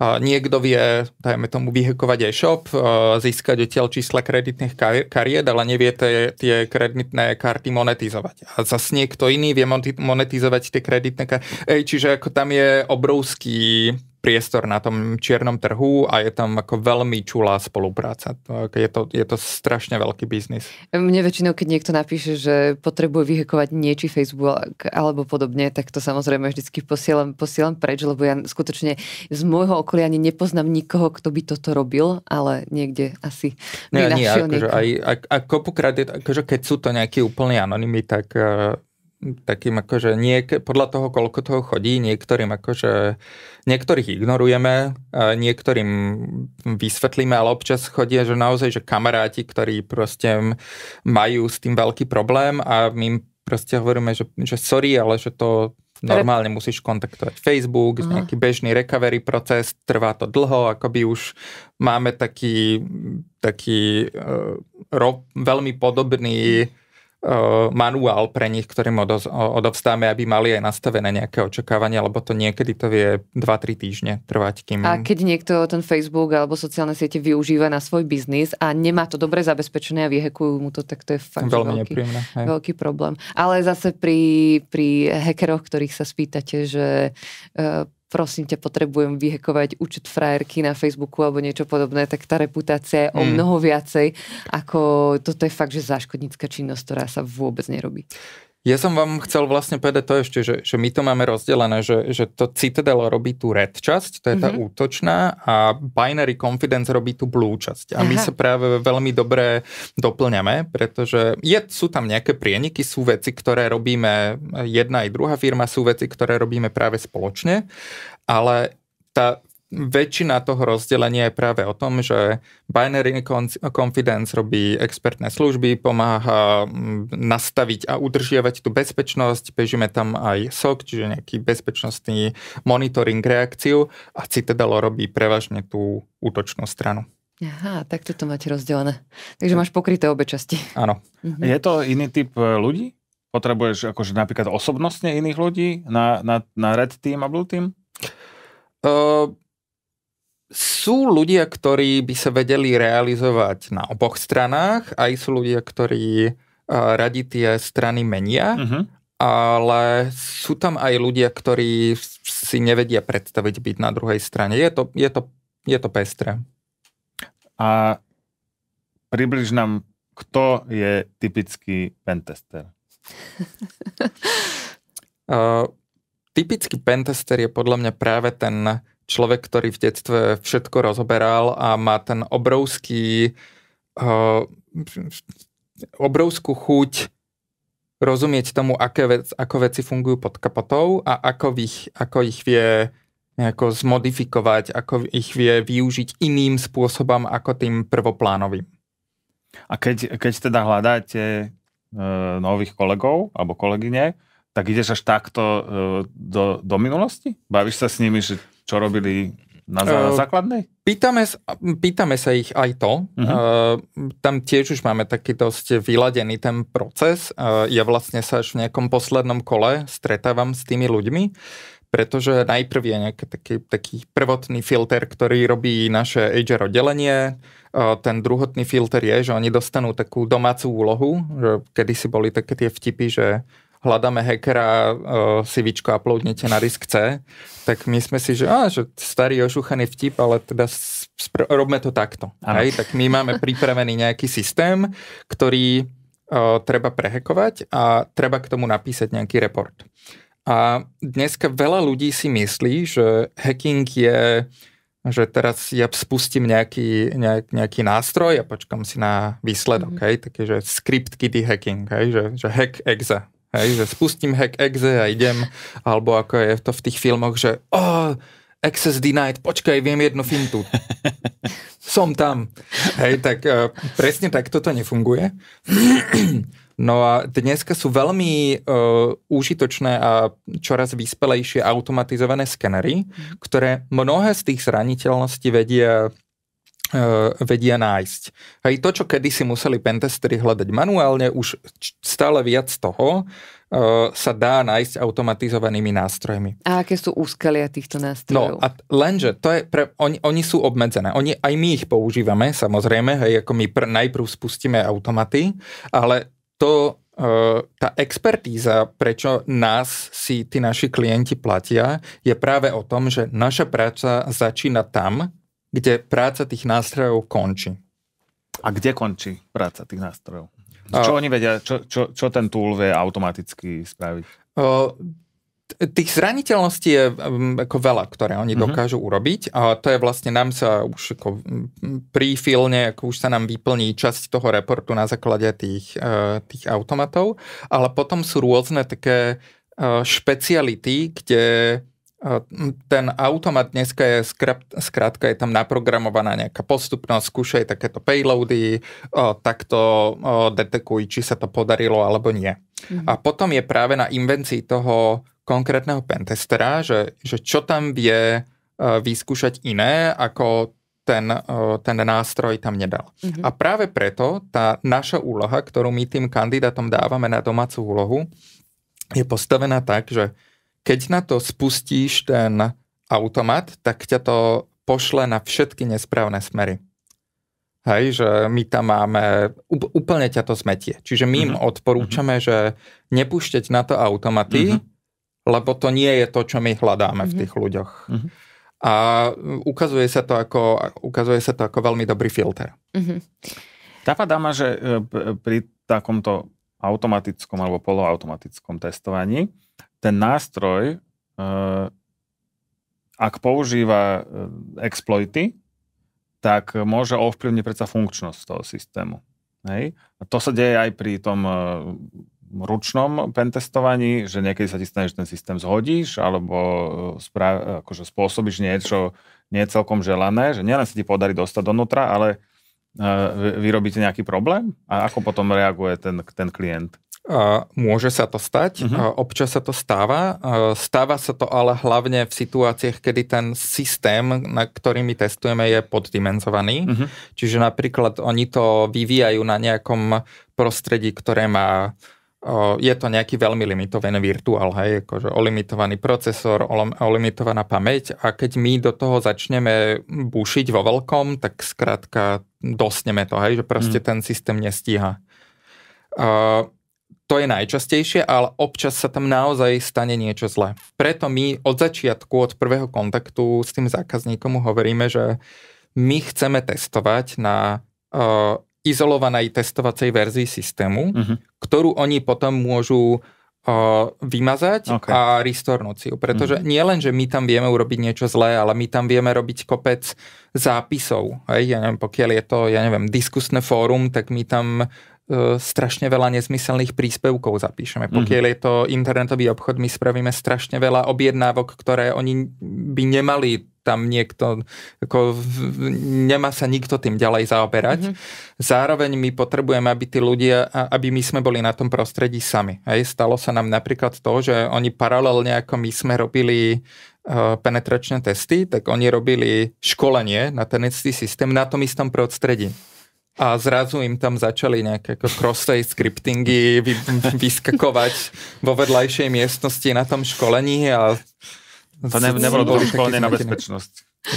niekto vie, dajme tomu, vyhekovať aj shop, uh, získať odtiaľ čísla kreditných kariet, ale nevie tie, tie kreditné karty monetizovať. A zase niekto iný vie monetizovať tie kreditné karty. Ej, čiže ako tam je obrovský priestor na tom čiernom trhu a je tam ako veľmi čulá spolupráca. Je to, je to strašne veľký biznis. Mne väčšinou, keď niekto napíše, že potrebuje vyhekovať niečí Facebook alebo podobne, tak to samozrejme vždycky posielam, posielam preč, lebo ja skutočne z môjho okolia ani nepoznám nikoho, kto by toto robil, ale niekde asi by nie, nie, akože aj, aj, aj kopukrát, je, akože keď sú to nejakí úplne anonymy, tak eh, takým akože niek- podľa toho, koľko toho chodí, niektorým akože, niektorých ignorujeme, niektorým vysvetlíme, ale občas chodia, že naozaj, že kamaráti, ktorí proste majú s tým veľký problém a my im proste hovoríme, že, že sorry, ale že to normálne musíš kontaktovať Facebook, uh-huh. nejaký bežný recovery proces, trvá to dlho, akoby už máme taký, taký e, ro- veľmi podobný manuál pre nich, ktorým odovstáme, aby mali aj nastavené nejaké očakávania, lebo to niekedy to vie 2-3 týždne trvať, kým... A keď niekto ten Facebook alebo sociálne siete využíva na svoj biznis a nemá to dobre zabezpečené a vyhekujú mu to, tak to je fakt Veľmi veľký, veľký problém. Ale zase pri, pri hackeroch, ktorých sa spýtate, že e, prosím ťa, potrebujem vyhekovať účet frajerky na Facebooku alebo niečo podobné, tak tá reputácia je o hmm. mnoho viacej, ako toto je fakt, že záškodnícka činnosť, ktorá sa vôbec nerobí. Ja som vám chcel vlastne povedať to ešte, že, že my to máme rozdelené, že, že to Citadel robí tú red časť, to je tá mm-hmm. útočná a Binary Confidence robí tú blue časť. A Aha. my sa práve veľmi dobre doplňame, pretože je, sú tam nejaké prieniky, sú veci, ktoré robíme jedna aj druhá firma, sú veci, ktoré robíme práve spoločne, ale tá väčšina toho rozdelenia je práve o tom, že Binary Confidence robí expertné služby, pomáha mm, nastaviť a udržiavať tú bezpečnosť, bežíme tam aj SOC, čiže nejaký bezpečnostný monitoring reakciu a Citadelo robí prevažne tú útočnú stranu. Aha, tak toto máte rozdelené. Takže máš pokryté obe časti. Áno. Mhm. Je to iný typ e, ľudí? Potrebuješ akože napríklad osobnostne iných ľudí na, na, na red team a blue team? Uh, sú ľudia, ktorí by sa vedeli realizovať na oboch stranách, aj sú ľudia, ktorí eh, radi tie strany menia, uh-huh. ale sú tam aj ľudia, ktorí si nevedia predstaviť byť na druhej strane. Je to, je to, je to pestré. A približ nám, kto je typický pentester? uh, [laughs] typický pentester je podľa mňa práve ten človek, ktorý v detstve všetko rozoberal a má ten obrovský eh, obrovskú chuť rozumieť tomu, aké vec, ako veci fungujú pod kapotou a ako ich, ako ich vie nejako zmodifikovať, ako ich vie využiť iným spôsobom ako tým prvoplánovým. A keď, keď teda hľadáte e, nových kolegov alebo kolegyne, tak ideš až takto e, do, do minulosti? Bavíš sa s nimi, že čo robili na zá- ehm, základnej? Pýtame, pýtame sa ich aj to. Uh-huh. E, tam tiež už máme taký dosť vyladený ten proces. E, ja vlastne sa až v nejakom poslednom kole stretávam s tými ľuďmi, pretože najprv je nejaký taký, taký prvotný filter, ktorý robí naše HR oddelenie. E, ten druhotný filter je, že oni dostanú takú domácu úlohu, že kedysi boli také tie vtipy, že hľadáme hackera, uh, eh, sivičko uploadnete na risk C, tak my sme si, že, á, že starý ošuchaný vtip, ale teda spr- robme to takto. Hej? Tak my máme [laughs] pripravený nejaký systém, ktorý uh, treba prehekovať a treba k tomu napísať nejaký report. A dneska veľa ľudí si myslí, že hacking je že teraz ja spustím nejaký, nejak, nejaký nástroj a počkam si na výsledok, mm-hmm. hej, že script kitty hacking, hej, že, že hack exa, Hej, že spustím hack exe a idem, alebo ako je to v tých filmoch, že oh, access denied, počkaj, viem jednu fintu. [laughs] Som tam. Hej, tak uh, presne tak toto nefunguje. [clears throat] No a dneska sú veľmi uh, užitočné a čoraz vyspelejšie automatizované skenery, mhm. ktoré mnohé z tých zraniteľností vedia E, vedia nájsť. Hej, to, čo kedysi museli pentestery hľadať manuálne, už stále viac toho e, sa dá nájsť automatizovanými nástrojmi. A aké sú úskalia týchto nástrojov? No, a lenže to je pre, oni, oni sú obmedzené. Oni, aj my ich používame, samozrejme, hej, ako my pr- najprv spustíme automaty, ale to e, tá expertíza, prečo nás si tí naši klienti platia, je práve o tom, že naša práca začína tam, kde práca tých nástrojov končí. A kde končí práca tých nástrojov? Čo uh, oni vedia, čo, čo, čo ten tool vie automaticky spraviť? Uh, tých zraniteľností je um, ako veľa, ktoré oni mm-hmm. dokážu urobiť. A to je vlastne, nám sa už ako prífilne, ako už sa nám vyplní časť toho reportu na základe tých, uh, tých automatov, ale potom sú rôzne také uh, špeciality, kde ten automat dneska je, skrátka je tam naprogramovaná nejaká postupnosť, skúšaj takéto payloady, takto detekuj, či sa to podarilo alebo nie. Mhm. A potom je práve na invencii toho konkrétneho pentestera, že, že čo tam vie e, vyskúšať iné, ako ten, ten nástroj tam nedal. Mm-hmm. A práve preto tá naša úloha, ktorú my tým kandidátom dávame na domácu úlohu, je postavená tak, že keď na to spustíš ten automat, tak ťa to pošle na všetky nesprávne smery. Hej, že my tam máme, úplne ťa to smetie. Čiže my im uh-huh. odporúčame, uh-huh. že nepúšťať na to automaty, uh-huh. lebo to nie je to, čo my hľadáme uh-huh. v tých ľuďoch. Uh-huh. A ukazuje sa, to ako, ukazuje sa to ako veľmi dobrý filter. Uh-huh. Tá ma, že e, pri takomto automatickom alebo poloautomatickom testovaní ten nástroj, e, ak používa e, exploity, tak môže ovplyvniť predsa funkčnosť toho systému. Hej? A to sa deje aj pri tom e, ručnom pentestovaní, že niekedy sa ti stane, že ten systém zhodíš alebo spra- akože spôsobíš niečo nie celkom želané, že nielen sa ti podarí dostať donútra, ale vyrobíte nejaký problém a ako potom reaguje ten, ten klient? Môže sa to stať, uh-huh. občas sa to stáva. Stáva sa to ale hlavne v situáciách, kedy ten systém, na ktorý my testujeme, je poddimenzovaný. Uh-huh. Čiže napríklad oni to vyvíjajú na nejakom prostredí, ktoré má je to nejaký veľmi limitovaný virtuál, hej, akože olimitovaný procesor, olimitovaná pamäť a keď my do toho začneme bušiť vo veľkom, tak skrátka dosneme to, hej, že proste mm. ten systém nestíha. Uh, to je najčastejšie, ale občas sa tam naozaj stane niečo zlé. Preto my od začiatku, od prvého kontaktu s tým zákazníkom hovoríme, že my chceme testovať na uh, izolovanej testovacej verzii systému, uh-huh. ktorú oni potom môžu uh, vymazať okay. a restornúť si ju. Pretože uh-huh. nie len, že my tam vieme urobiť niečo zlé, ale my tam vieme robiť kopec zápisov. Hej? Ja neviem, pokiaľ je to, ja neviem, diskusné fórum, tak my tam E, strašne veľa nezmyselných príspevkov zapíšeme. Mhm. Pokiaľ mm-hmm. je to internetový obchod, my spravíme strašne veľa objednávok, ktoré oni by nemali tam niekto, ako nemá sa nikto tým ďalej zaoberať. Mm-hmm. Zároveň my potrebujeme, aby tí ľudia, aby my sme boli na tom prostredí sami. Hej, stalo sa nám napríklad to, že oni paralelne, ako my sme robili e, penetračné testy, tak oni robili školenie na ten istý systém na tom istom prostredí a zrazu im tam začali nejaké ako cross-site scriptingy vy, vyskakovať vo vedľajšej miestnosti na tom školení a... To ne, nebolo to školenie na bezpečnosť.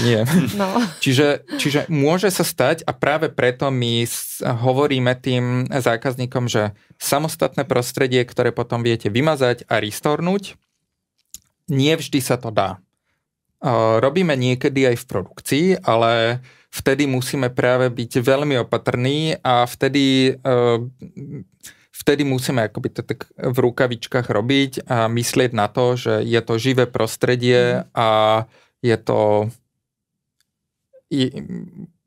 Nie. No. Čiže, čiže môže sa stať a práve preto my hovoríme tým zákazníkom, že samostatné prostredie, ktoré potom viete vymazať a restornúť, nie vždy sa to dá. Robíme niekedy aj v produkcii, ale uh, vtedy musíme práve byť veľmi opatrní a vtedy, e, vtedy musíme akoby to tak v rukavičkách robiť a myslieť na to, že je to živé prostredie mhm. a je to... Je,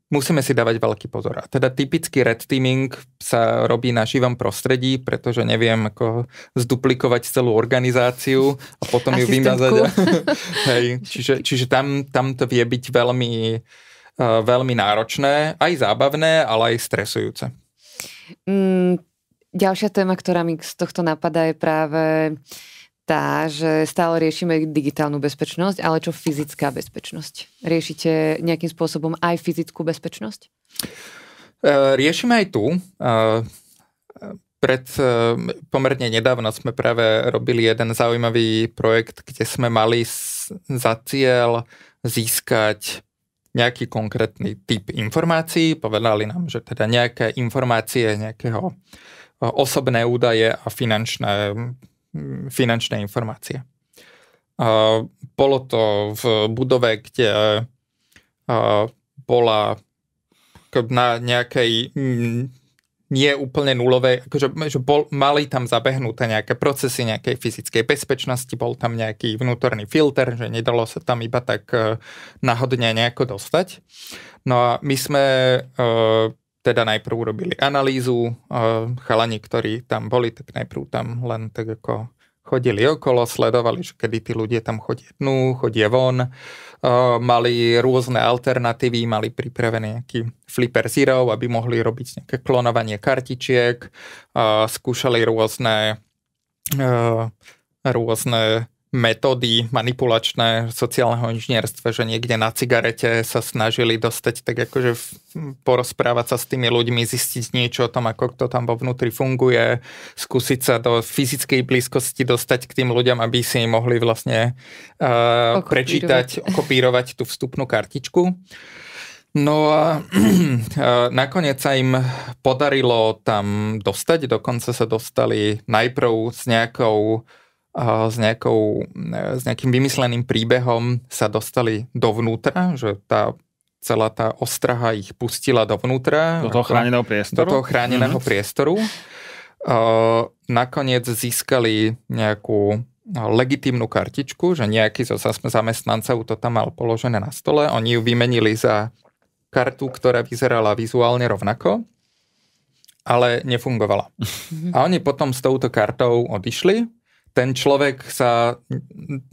musíme si dávať veľký pozor. A teda typický red teaming sa robí na živom prostredí, pretože neviem ako zduplikovať celú organizáciu a potom Asistentku. ju vymazať. [laughs] Hej, čiže, čiže tam, tam to vie byť veľmi E, veľmi náročné, aj zábavné, ale aj stresujúce. Mm, ďalšia téma, ktorá mi z tohto napadá, je práve tá, že stále riešime digitálnu bezpečnosť, ale čo fyzická bezpečnosť? Riešite nejakým spôsobom aj fyzickú bezpečnosť? E, riešime aj tu. E, pred pomerne nedávno sme práve robili jeden zaujímavý projekt, kde sme mali za cieľ získať nejaký konkrétny typ informácií. Povedali nám, že teda nejaké informácie, nejakého e, osobné údaje a finančné, finančné informácie. E, bolo to v budove, kde e, bola na nejakej nie úplne nulové, akože že bol, mali tam zabehnuté nejaké procesy nejakej fyzickej bezpečnosti, bol tam nejaký vnútorný filter, že nedalo sa tam iba tak uh, náhodne nejako dostať. No a my sme uh, teda najprv urobili analýzu, uh, chalani, ktorí tam boli, tak najprv tam len tak ako chodili okolo, sledovali, že kedy tí ľudia tam chodia dnu, chodia von, uh, mali rôzne alternatívy, mali pripravený nejaký flipper zero, aby mohli robiť nejaké klonovanie kartičiek, uh, skúšali rôzne uh, rôzne metódy manipulačné sociálneho inžinierstva, že niekde na cigarete sa snažili dostať tak akože porozprávať sa s tými ľuďmi, zistiť niečo o tom, ako to tam vo vnútri funguje, skúsiť sa do fyzickej blízkosti dostať k tým ľuďom, aby si mohli vlastne uh, okopírovať. prečítať, okopírovať tú vstupnú kartičku. No a [clears throat] eh, nakoniec sa im podarilo tam dostať, dokonca sa dostali najprv s nejakou s, nejakou, e, s nejakým vymysleným príbehom sa dostali dovnútra, že tá celá tá ostraha ich pustila dovnútra. Do toho chráneného priestoru. Do toho chráneného mm-hmm. priestoru. nakoniec získali nejakú no, legitímnu kartičku, že nejaký zo zamestnancov to tam mal položené na stole. Oni ju vymenili za kartu, ktorá vyzerala vizuálne rovnako, ale nefungovala. [laughs] A oni potom s touto kartou odišli ten človek sa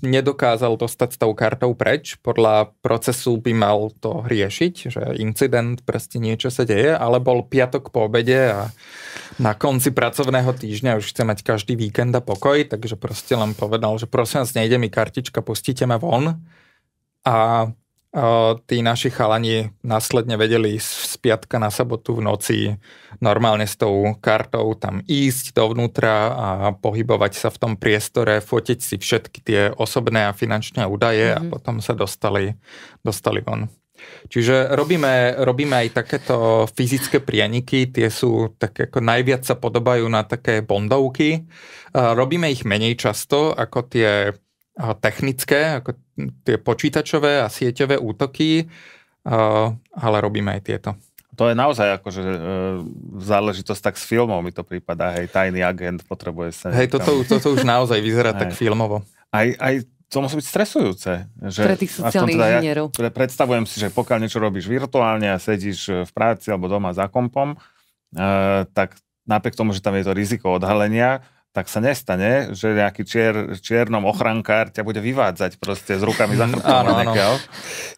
nedokázal dostať s tou kartou preč. Podľa procesu by mal to riešiť, že incident, proste niečo sa deje, ale bol piatok po obede a na konci pracovného týždňa už chce mať každý víkend a pokoj, takže proste len povedal, že prosím vás, nejde mi kartička, pustite ma von. A tí naši chalani následne vedeli z piatka na sobotu v noci normálne s tou kartou tam ísť dovnútra a pohybovať sa v tom priestore, fotiť si všetky tie osobné a finančné údaje mm-hmm. a mhm. potom sa dostali, dostali von. Čiže robíme, robíme aj takéto fyzické prieniky, tie sú tak ako najviac sa podobajú na také bondovky. Robíme ich menej často ako tie technické, ako tie počítačové a sieťové útoky, eh, ale robíme aj tieto to je naozaj akože e, záležitosť tak s filmov mi to prípada, hej, tajný agent potrebuje sa... Hej, toto, toto už naozaj vyzerá [laughs] tak filmovo. Aj, aj to musí byť stresujúce. Že, pre tých teda sociálnych teda inžinierov. Ja, predstavujem si, že pokiaľ niečo robíš virtuálne a sedíš eh, v práci alebo doma za kompom, e, tak napriek tomu, že tam je to riziko odhalenia, tak sa nestane, že nejaký čier, čiernom ochrankár ťa bude vyvádzať proste s rukami za mm, chrbtom. Áno, áno.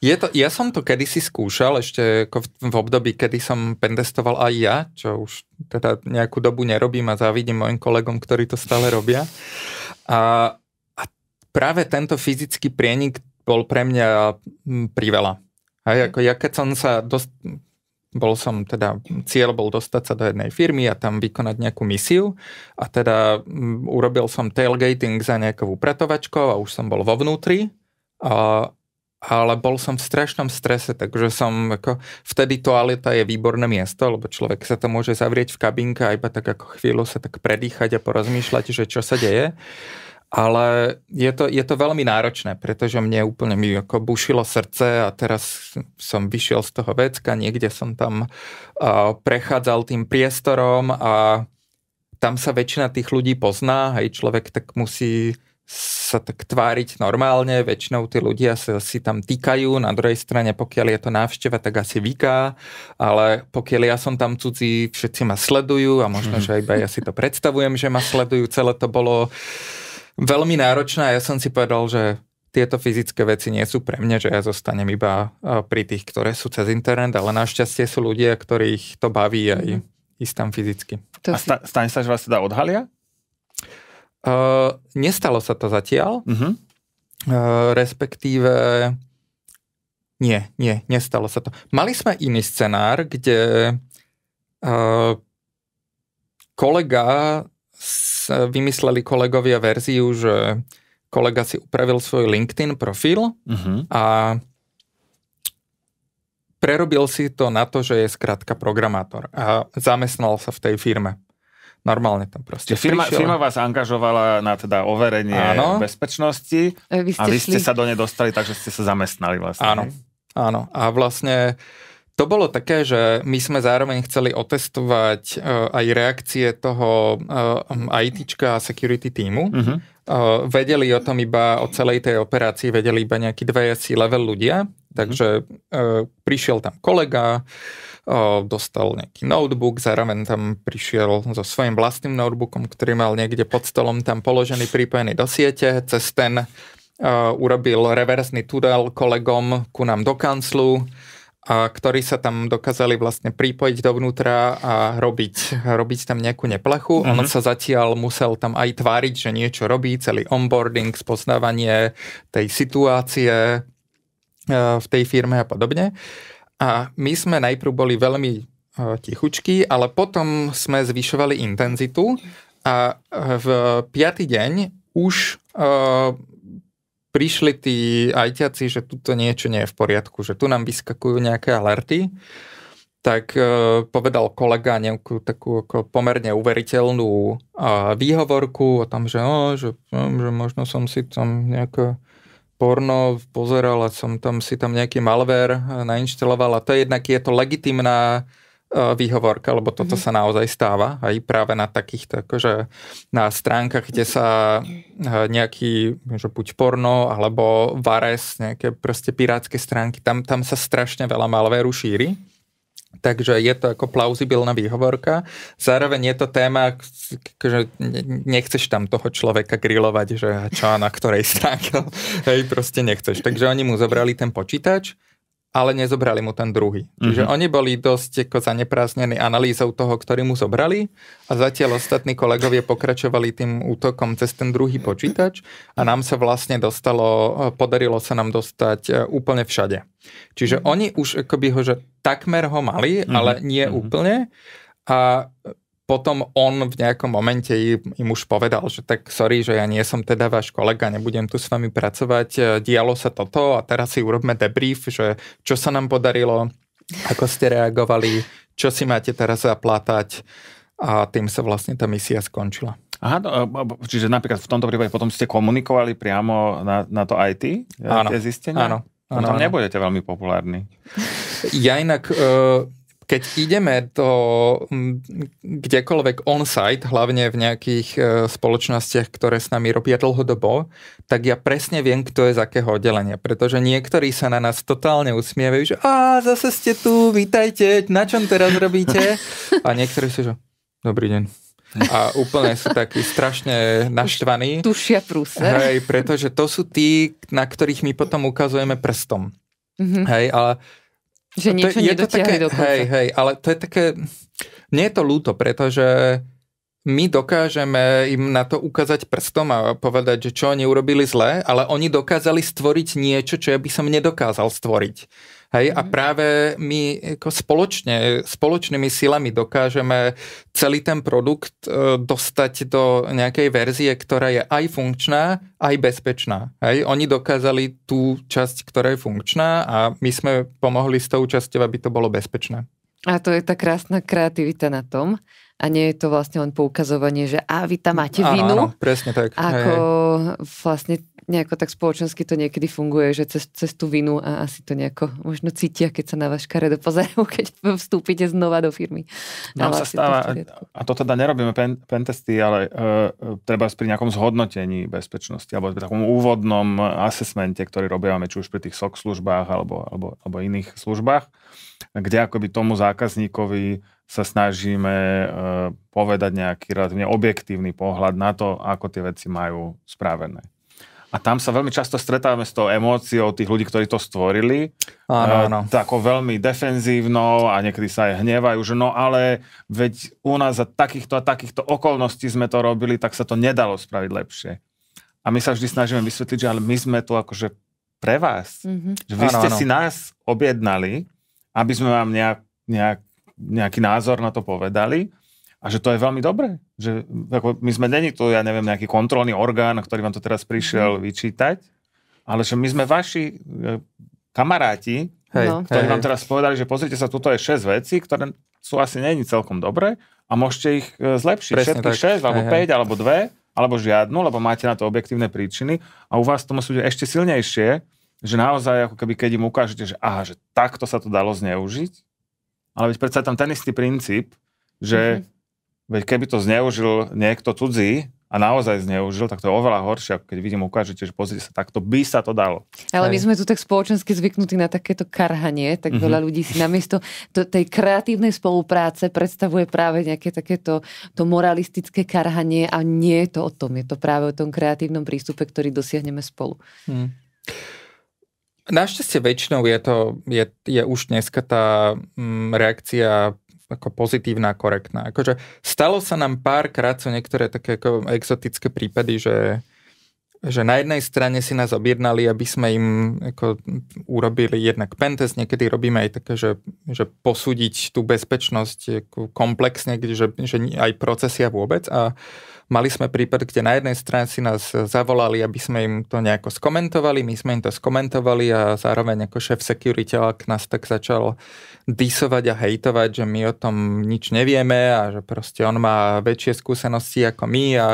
Je to, ja som to kedysi skúšal, ešte ako v, v období, kedy som pentestoval aj ja, čo už teda nejakú dobu nerobím a závidím mojim kolegom, ktorí to stále robia. A, a práve tento fyzický prienik bol pre mňa mm, priveľa. Hej, mhm. ako ja keď som sa dost, bol som teda, cieľ bol dostať sa do jednej firmy a tam vykonať nejakú misiu a teda mm, urobil som tailgating za nejakou upratovačkou a už som bol vo vnútri a, ale bol som v strašnom strese, takže som ako, vtedy toaleta je výborné miesto, lebo človek sa to môže zavrieť v kabínke a iba tak ako chvíľu sa tak predýchať a porozmýšľať, že čo sa deje ale je to, je to veľmi náročné, pretože mne úplne mi ako bušilo srdce a teraz som vyšiel z toho vecka, niekde som tam uh, prechádzal tým priestorom a tam sa väčšina tých ľudí pozná, aj človek tak musí sa tak tváriť normálne, väčšinou tí ľudia sa si tam týkajú, na druhej strane pokiaľ je to návšteva, tak asi vyká, ale pokiaľ ja som tam cudzí, všetci ma sledujú a možno, mhm. že iba ja si to predstavujem, že ma sledujú, celé to bolo uh, veľmi náročná. Ja som si povedal, že tieto fyzické veci nie sú pre mňa, že ja zostanem iba e, pri tých, ktoré sú cez internet, ale našťastie sú ľudia, ktorých to baví aj mhm. ísť tam fyzicky. To a si... sta- stane sa, že vás teda odhalia? Uh, nestalo sa to zatiaľ, uh-huh. uh, respektíve nie, nie, nestalo sa to. Mali sme iný scenár, kde uh, kolega vymysleli kolegovia verziu, že kolega si upravil svoj LinkedIn profil uh-huh. a prerobil si to na to, že je skrátka programátor a zamestnal sa v tej firme. Normálne tam proste. Čiže firma, firma vás angažovala na teda overenie áno. bezpečnosti vy ste a vy ste šli. sa do nej dostali, takže ste sa zamestnali vlastne. Áno, áno. A vlastne uh, to bolo také, že my sme zároveň chceli otestovať uh, aj reakcie toho uh, ITčka a security týmu. Uh-huh. Uh, vedeli o tom iba, o celej tej operácii vedeli iba nejaký dve asi level ľudia, mhm. takže uh, prišiel tam kolega, uh, dostal nejaký notebook, zároveň tam prišiel so svojím vlastným notebookom, ktorý mal niekde pod stolom tam položený, pripojený do siete, cez ten uh, urobil reverzný tunel kolegom ku nám do kanclu, a ktorí sa tam dokázali vlastne pripojiť dovnútra a robiť, robiť tam nejakú neplachu. Uh-huh. Mhm. On sa zatiaľ musel tam aj tváriť, že niečo robí, celý onboarding, spoznávanie tej situácie e, v tej firme a podobne. A my sme najprv boli veľmi e, tichučky, ale potom sme zvyšovali intenzitu a e, v piatý deň už prišli tí ajťaci, že tuto niečo nie je v poriadku, že tu nám vyskakujú nejaké alerty, tak e, povedal kolega nejakú takú ako pomerne uveriteľnú e, výhovorku o tom, že, o, že, hm, že možno som si tam nejako porno pozeral a som tam si tam nejaký malver e, nainštaloval a to jednak je to legitimná Eh, výhovorka, lebo toto mm-hmm. sa naozaj stáva aj práve na takýchto, akože na stránkach, kde sa eh, nejaký, že buď porno, alebo vares, nejaké proste pirátske stránky, tam, tam sa strašne veľa malvéru šíri. Takže je to ako plauzibilná výhovorka. Zároveň je to téma, že akože nechceš tam toho človeka grilovať, že čo na ktorej stránke, [laughs] hej, proste nechceš. Takže oni mu zobrali ten počítač, ale nezobrali mu ten druhý. Čiže mm-hmm. oni boli dosť ako zanepráznení analýzou toho, ktorý mu zobrali a zatiaľ ostatní kolegovia pokračovali tým útokom cez ten druhý počítač a nám sa vlastne dostalo, e, podarilo sa nám dostať e, úplne všade. Čiže mhm. oni už akoby ho, že takmer ho mali, mm-hmm. ale mhm. nie mm-hmm. úplne a potom on v nejakom momente im už povedal, že tak sorry, že ja nie som teda váš kolega, nebudem tu s vami pracovať, e, dialo sa toto a teraz si urobme debrief, že čo sa nám podarilo, ako ste reagovali, čo si máte teraz zaplátať a tým sa vlastne tá misia skončila. Aha, no, e, e, čiže napríklad v tomto prípade potom ste komunikovali priamo na, na to IT, áno, tie zistenia? Áno. No, áno tam áno. nebudete veľmi populárni. Ja inak... Uh, keď ideme do kdekoľvek on-site, hlavne v nejakých e, spoločnostiach, ktoré s nami robia dlhodobo, tak ja presne viem, kto je z akého oddelenia, pretože niektorí sa na nás totálne usmievajú, že a zase ste tu, vítajte, na čom teraz robíte? A niektorí sú, že dobrý deň. A úplne sú takí strašne naštvaní. Tušia prúse. Hej, pretože to sú tí, na ktorých my potom ukazujeme prstom. Mm-hmm. Hej, ale že niečo to, je, je to také, Hej, hej, ale to je také... Nie je to ľúto, pretože my dokážeme im na to ukázať prstom a povedať, že čo oni urobili zle, ale oni dokázali stvoriť niečo, čo ja by som nedokázal stvoriť. Hej? Mm. A mhm. práve my ako spoločne, spoločnými silami dokážeme celý ten produkt e, dostať do nejakej verzie, ktorá je aj funkčná, aj bezpečná. Hej? Oni dokázali tú časť, ktorá je funkčná a my sme pomohli s tou časťou, aby to bolo bezpečné. A to je tá krásna kreativita na tom. A nie je to vlastne len poukazovanie, že a vy tam máte vinu. Áno, áno presne tak. Ako hej. vlastne nejako tak spoločensky to niekedy funguje, že cez, cez tú vinu a asi to nejako možno cítia, keď sa na vaš kare dopozerajú, [laughs] keď vstúpite znova do firmy. Nám no, ale sa stáva, to a to teda nerobíme pen, pentesty, ale uh, treba pri nejakom zhodnotení bezpečnosti alebo pri takom úvodnom asesmente, ktorý robíme či už pri tých SOC službách alebo, alebo, alebo iných službách, kde akoby tomu zákazníkovi sa snažíme e, povedať nejaký relatívne objektívny pohľad na to, ako tie veci majú správené. A tam sa veľmi často stretávame s tou emóciou tých ľudí, ktorí to stvorili. Áno, eh, áno. E, veľmi defenzívno, a niekedy sa aj hnevajú, že no ale veď u nás za takýchto a takýchto okolností sme to robili, tak sa to nedalo spraviť lepšie. A my sa vždy snažíme vysvetliť, že ale my sme tu akože pre vás. Mm-hmm. Že vy áno, ste áno. si nás objednali, aby sme vám nejak, nejak, nejaký názor na to povedali a že to je veľmi dobré. Že, ako my sme není tu, ja neviem, nejaký kontrolný orgán, ktorý vám to teraz prišiel mm. vyčítať, ale že my sme vaši e, kamaráti, hej, no. ktorí hej. vám teraz povedali, že pozrite sa, tuto je 6 vecí, ktoré sú asi není celkom dobré a môžete ich e, zlepšiť. Presne Všetky 6, alebo 5, alebo 2, alebo žiadnu, lebo máte na to objektívne príčiny a u vás to musí byť ešte silnejšie, že naozaj, ako keby, keď im ukážete, že aha, že takto sa to dalo zneužiť, ale veď predsa tam ten istý princíp, že mm-hmm Veď keby to zneužil niekto cudzí, a naozaj zneužil, tak to je oveľa horšie, ako keď vidím, ukážete, že pozrite sa, takto by sa to dalo. Ale my sme tu tak spoločensky zvyknutí na takéto karhanie, tak mm-hmm. veľa mhm. ľudí si namiesto to, tej kreatívnej spolupráce predstavuje práve nejaké takéto to moralistické karhanie a nie je to o tom, je to práve o tom kreatívnom prístupe, ktorý dosiahneme spolu. Mm. Našťastie väčšinou je to, je, je už dneska tá mm, reakcia ako pozitívna a korektná. Akože stalo sa nám párkrát, sú niektoré také ako exotické prípady, že, že na jednej strane si nás objednali, aby sme im ako urobili jednak pentest, niekedy robíme aj také, že, že posúdiť tú bezpečnosť komplexne, že, že aj procesia vôbec a Mali sme prípad, kde na jednej strane si nás zavolali, aby sme im to nejako skomentovali, my sme im to skomentovali a zároveň ako šéf security nás tak začal disovať a hejtovať, že my o tom nič nevieme a že proste on má väčšie skúsenosti ako my a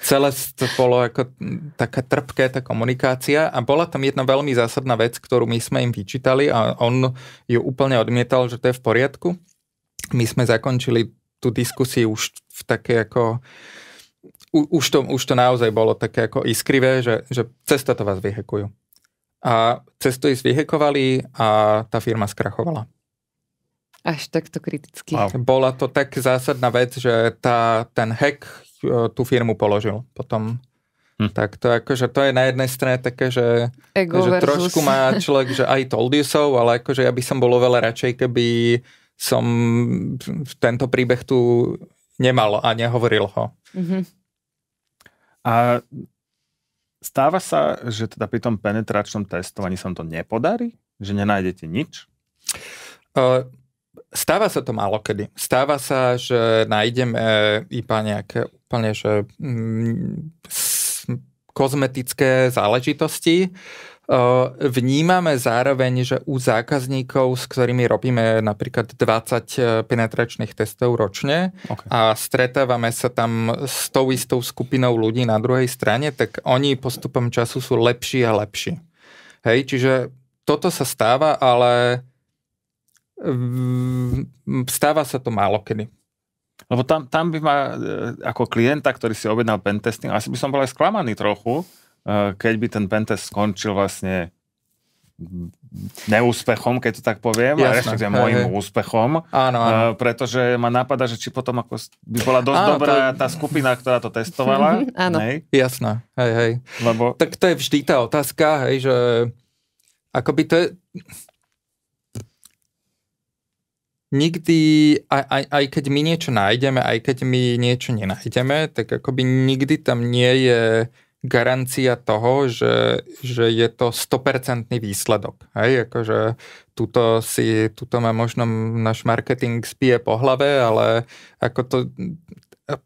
celé to bolo ako taká trpké tá komunikácia a bola tam jedna veľmi zásadná vec, ktorú my sme im vyčítali a on ju úplne odmietal, že to je v poriadku. My sme zakončili tú diskusiu už v také ako u, už, to, už to naozaj bolo také ako iskrivé, že, že cesta to vás vyhekujú. A cestu ich vyhekovali a tá firma skrachovala. Až takto kriticky. Wow. Bola to tak zásadná vec, že tá, ten hack e, tú firmu položil potom. Hm. Tak to, akože, to je na jednej strane také, že, Ego že trošku má človek, že I told you so, ale akože ja by som bol oveľa radšej, keby som tento príbeh tu nemal a nehovoril ho. Mm-hmm. A stáva sa, že teda pri tom penetračnom testovaní sa to nepodarí? Že nenájdete nič? Uh, stáva sa to málo kedy. Stáva sa, že nájdeme iba nejaké úplne, že mm, kozmetické záležitosti, uh, Eh, vnímame zároveň, že u zákazníkov, s ktorými robíme napríklad 20 eh, penetračných testov ročne okay. a stretávame sa tam s tou istou skupinou ľudí na druhej strane, tak oni postupom času sú lepší a lepší. Hej, čiže toto sa stáva, ale mm, stáva sa to málo kedy. Lebo tam, tam by ma eh, ako klienta, ktorý si objednal pentesting, asi by som bol aj sklamaný trochu, Eh, keď by ten pentest skončil vlastne neúspechom, keď to tak poviem, Jasné, a respektíve môjim hej. úspechom, áno, áno. Eh, pretože ma napadá, že či potom ako by bola dosť áno, dobrá to... tá skupina, ktorá to testovala. [laughs] áno. Hej? Jasná, hej, hej. Lebo... Tak to je vždy tá otázka, hej, že akoby to je... Nikdy, aj, aj, aj keď my niečo nájdeme, aj keď my niečo nenájdeme, tak akoby nikdy tam nie je uh, garancia toho, že, že je to 100% výsledok. Hej, akože tuto, si, tuto má možno náš marketing spie po hlave, ale ako to,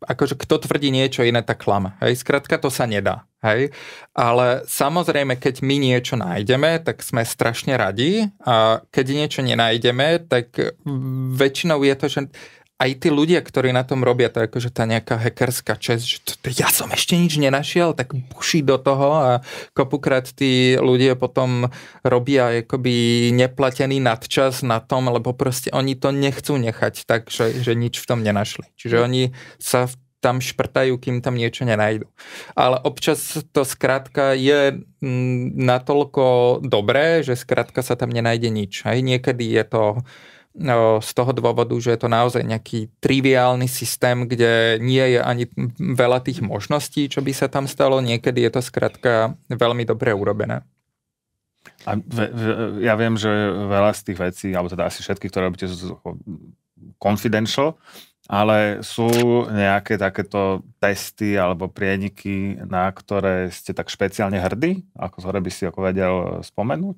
akože kto tvrdí niečo iné, tak klame. Hej, skratka to sa nedá. Hej, ale samozrejme, keď my niečo nájdeme, tak sme strašne radi a keď niečo nenájdeme, tak väčšinou je to, že aj tí ľudia, ktorí na tom robia, to je akože tá nejaká hackerská čest, že to, to, ja som ešte nič nenašiel, tak buší do toho a kopukrát tí ľudia potom robia akoby neplatený nadčas na tom, lebo proste oni to nechcú nechať tak, že, že nič v tom nenašli. Čiže oni sa tam šprtajú, kým tam niečo nenajdu. Ale občas to skrátka je mm, natoľko dobré, že skrátka sa tam nenajde nič. Aj Niekedy je to z toho dôvodu, že je to naozaj nejaký triviálny systém, kde nie je ani veľa tých možností, čo by sa tam stalo. Niekedy je to skrátka veľmi dobre urobené. A ve, ve, ja viem, že veľa z tých vecí, alebo teda asi všetky, ktoré robíte, sú confidential, ale sú nejaké takéto testy alebo prieniky, na ktoré ste tak špeciálne hrdí? Ako ktoré by si ako vedel spomenúť?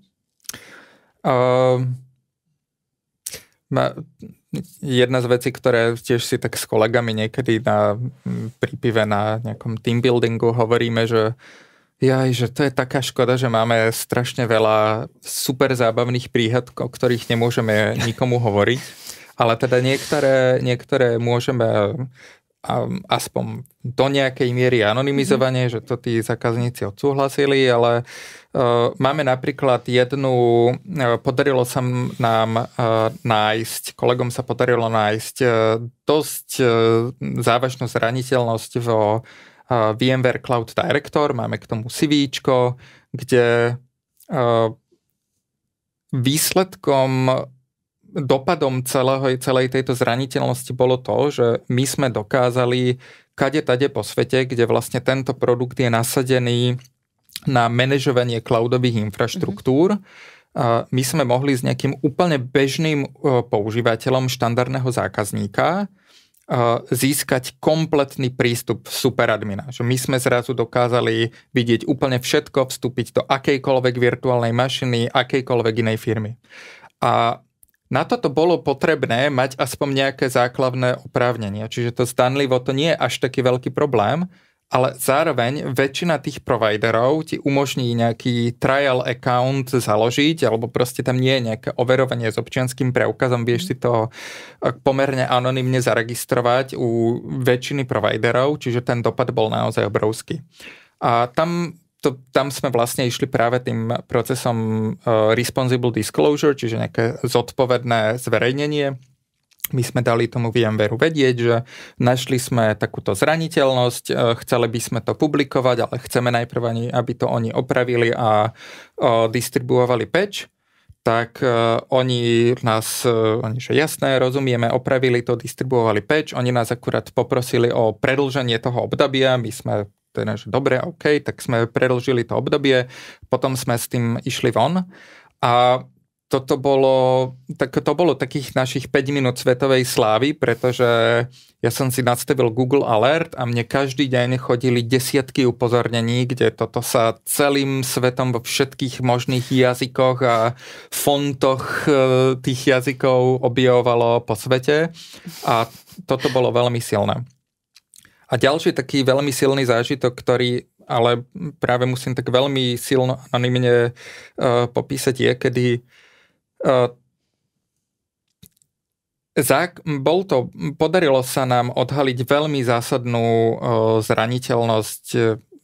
Uh... Ma, jedna z vecí, ktoré tiež si tak s kolegami niekedy na, prípive na nejakom team buildingu hovoríme, že jaj, že to je taká škoda, že máme strašne veľa super zábavných príhod, o ktorých nemôžeme nikomu hovoriť. Ale teda niektoré, niektoré môžeme aspoň do nejakej miery anonymizovanie, mm-hmm. že to tí zákazníci odsúhlasili, ale uh, máme napríklad jednu, uh, podarilo sa nám uh, nájsť, kolegom sa podarilo nájsť uh, dosť uh, závažnú zraniteľnosť vo uh, VMware Cloud Director, máme k tomu CV, kde uh, výsledkom dopadom celého, celej tejto zraniteľnosti bolo to, že my sme dokázali kade tade po svete, kde vlastne tento produkt je nasadený na manažovanie cloudových mhm. infraštruktúr, mm-hmm my sme mohli s nejakým úplne bežným e, používateľom štandardného zákazníka e, získať kompletný prístup superadmina. Že my sme zrazu dokázali vidieť úplne všetko, vstúpiť do akejkoľvek virtuálnej mašiny, akejkoľvek inej firmy. A na toto bolo potrebné mať aspoň nejaké základné oprávnenie, čiže to zdanlivo to nie je až taký veľký problém, ale zároveň väčšina tých providerov ti umožní nejaký trial account založiť, alebo proste tam nie je nejaké overovanie s občianským preukazom, vieš si to eh, pomerne anonymne zaregistrovať u väčšiny providerov, čiže ten dopad bol naozaj obrovský. A tam to, tam sme vlastne išli práve tým procesom uh, responsible disclosure, čiže nejaké zodpovedné zverejnenie. My sme dali tomu VMware vedieť, že našli sme takúto zraniteľnosť, uh, chceli by sme to publikovať, ale chceme najprv, ani, aby to oni opravili a uh, distribuovali patch tak uh, oni nás, uh, oni, že jasné, rozumieme, opravili to, distribuovali patch, oni nás akurát poprosili o predlženie toho obdobia, my sme teda, že dobre, OK, tak sme predlžili to obdobie, potom sme s tým išli von a toto bolo, tak to bolo takých našich 5 minút svetovej slávy, pretože ja som si nastavil Google Alert a mne každý deň chodili desiatky upozornení, kde toto sa celým svetom vo všetkých možných jazykoch a fontoch e, tých jazykov objavovalo po svete a toto bolo veľmi silné. A ďalší taký veľmi silný zážitok, ktorý ale práve musím tak veľmi silno anonimne uh, e, popísať je, kedy uh, zák, bol to, podarilo sa nám odhaliť veľmi zásadnú uh, zraniteľnosť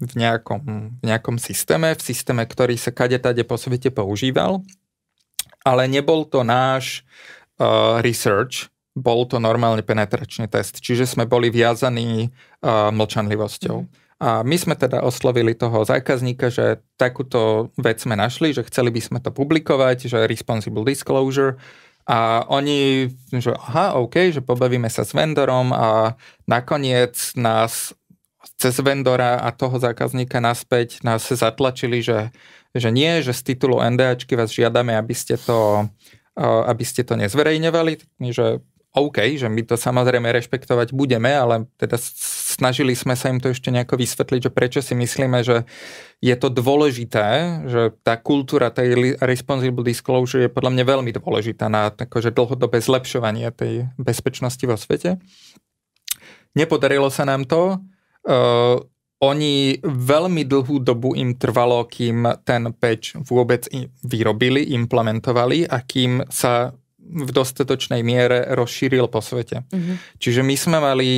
v nejakom, v nejakom systéme, v systéme, ktorý sa kade tade po svete používal, ale nebol to náš uh, research, bol to normálny penetračný test, čiže sme boli viazaní uh, mlčanlivosťou. Mm. A my sme teda oslovili toho zákazníka, že takúto vec sme našli, že chceli by sme to publikovať, že responsible disclosure. A oni, že aha, OK, že pobavíme sa s vendorom a nakoniec nás cez vendora a toho zákazníka naspäť nás zatlačili, že, že nie, že z titulu NDAčky vás žiadame, aby ste to, aby ste to nezverejňovali. Že OK, že my to samozrejme rešpektovať budeme, ale teda snažili sme sa im to ešte nejako vysvetliť, že prečo si myslíme, že je to dôležité, že tá kultúra tej responsible disclosure je podľa mňa veľmi dôležitá na takože dlhodobé zlepšovanie tej bezpečnosti vo svete. Nepodarilo sa nám to. Uh, oni veľmi dlhú dobu im trvalo, kým ten patch vôbec vyrobili, implementovali a kým sa v dostatočnej miere rozšíril po svete. Uh-huh. Čiže my sme mali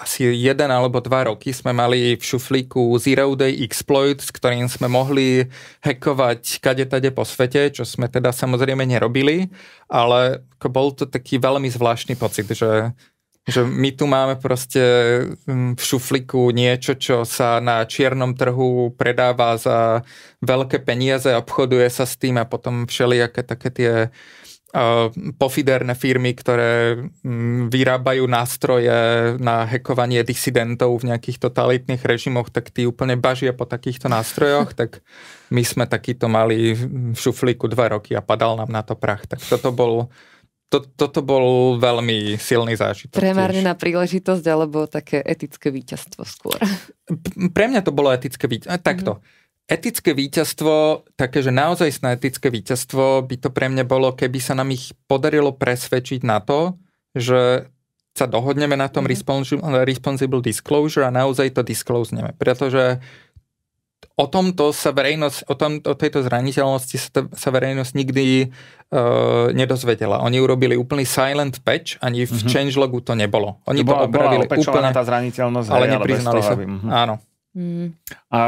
asi jeden alebo dva roky sme mali v šuflíku Zero Day Exploit, s ktorým sme mohli hackovať kade tade po svete, čo sme teda samozrejme nerobili, ale bol to taký veľmi zvláštny pocit, že že my tu máme proste hm, v šuflíku niečo, čo sa na čiernom trhu predáva za veľké peniaze, obchoduje sa s tým a potom všelijaké také tie Ehm, pofiderné firmy, ktoré mm, vyrábajú nástroje na hekovanie disidentov v nejakých totalitných režimoch, tak tí úplne bažia po takýchto nástrojoch, tak my sme takýto mali v šuflíku dva roky a padal nám na to prach. Tak toto bol, to, toto bol veľmi silný zážitok. na príležitosť alebo také etické víťazstvo skôr. Pre mňa to bolo etické víťazstvo. Takto. Mm-hmm etické víťazstvo, také, že naozaj na etické víťazstvo by to pre mňa bolo, keby sa nám ich podarilo presvedčiť na to, že sa dohodneme na tom mhm. responsible, responsible disclosure a naozaj to disclosneme. Pretože o tomto sa verejnosť, o, tom, o tejto zraniteľnosti sa, sa verejnosť nikdy uh, nedozvedela. Oni urobili úplný silent patch, ani v mm-hmm. changelogu to nebolo. Oni to, bola, to opravili bola úplne. tá zraniteľnosť, ale hej, nepriznali toho, sa. Aby... Mm-hmm. Áno. Mm. A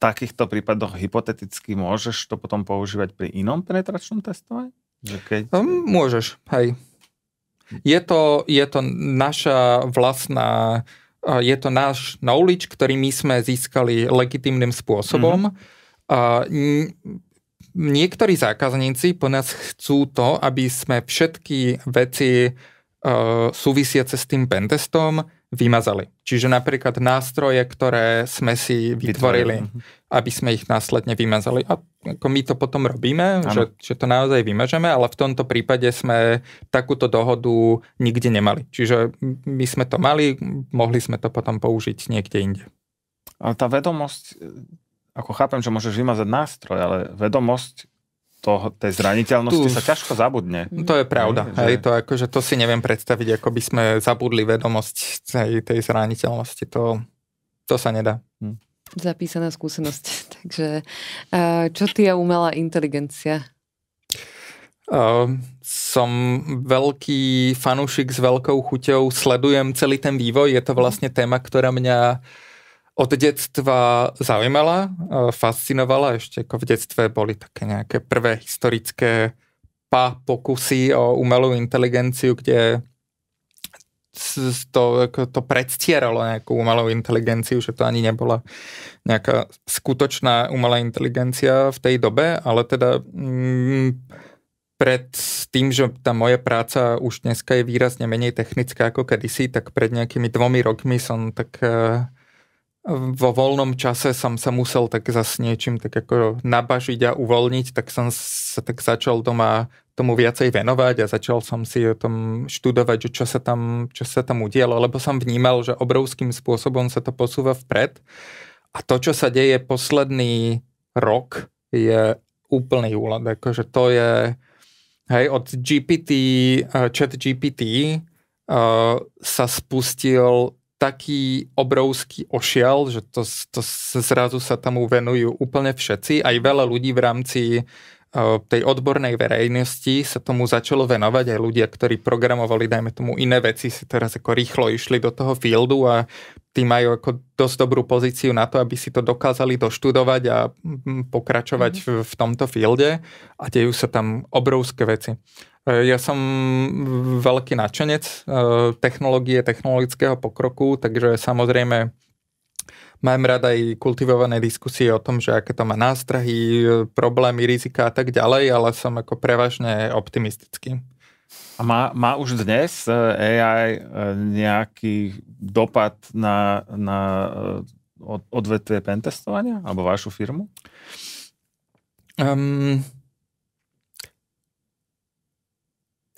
takýchto prípadoch hypoteticky môžeš to potom používať pri inom penetračnom testovaní? keď... No, môžeš, hej. Je to, je to naša vlastná, je to náš knowledge, ktorý my sme získali legitimným spôsobom. Mm-hmm. Niektorí zákazníci po nás chcú to, aby sme všetky veci súvisiace s tým pentestom vymazali. Čiže napríklad nástroje, ktoré sme si vytvorili, vytvorili. Mhm. aby sme ich následne vymazali. A ako my to potom robíme, že, že to naozaj vymažeme, ale v tomto prípade sme takúto dohodu nikde nemali. Čiže my sme to mali, mohli sme to potom použiť niekde inde. A tá vedomosť, ako chápem, že môžeš vymazať nástroj, ale vedomosť to, tej zraniteľnosti tu, sa ťažko zabudne. No to je pravda. Mm, hej, že... to, akože, to si neviem predstaviť, ako by sme zabudli vedomosť tej, tej zraniteľnosti. To, to sa nedá. Hm. Zapísaná skúsenosť. [laughs] Takže čo ty je umelá inteligencia? Uh, som veľký fanúšik s veľkou chuťou, sledujem celý ten vývoj, je to vlastne téma, ktorá mňa uh, od detstva zaujímala, e, fascinovala. Ešte ako v detstve boli také nejaké prvé historické pa pokusy o umelú inteligenciu, kde to, to predstieralo nejakú umelú inteligenciu, že to ani nebola nejaká skutočná umelá inteligencia v tej dobe, ale teda mm, pred tým, že tá moja práca už dneska je výrazne menej technická ako kedysi, tak pred nejakými dvomi rokmi som tak uh, vo voľnom čase som sa musel tak zase niečím tak ako nabažiť a uvoľniť, tak som sa tak začal doma tomu viacej venovať a začal som si o tom študovať, že čo sa tam, čo sa tam udialo, lebo som vnímal, že obrovským spôsobom sa to posúva vpred. A to, čo sa deje posledný rok, je úplný úlad. Akože to je, hej, od GPT, eh, chat GPT uh, eh, sa spustil taký obrovský ošiel, že to, to zrazu sa tomu venujú úplne všetci. Aj veľa ľudí v rámci e, tej odbornej verejnosti sa tomu začalo venovať aj ľudia, ktorí programovali, dajme tomu, iné veci, si teraz ako rýchlo išli do toho fieldu a tí majú ako dosť dobrú pozíciu na to, aby si to dokázali doštudovať a pokračovať mm. v, v tomto fielde a dejú sa tam obrovské veci. E, ja som veľký nadšenec e, technológie, technologického pokroku, takže samozrejme mám rada aj kultivované diskusie o tom, že aké to má nástrahy, e, problémy, rizika a tak ďalej, ale som ako prevažne optimistický. A má, má už dnes AI nejaký dopad na, na odvetvie pentestovania alebo vašu firmu? Um,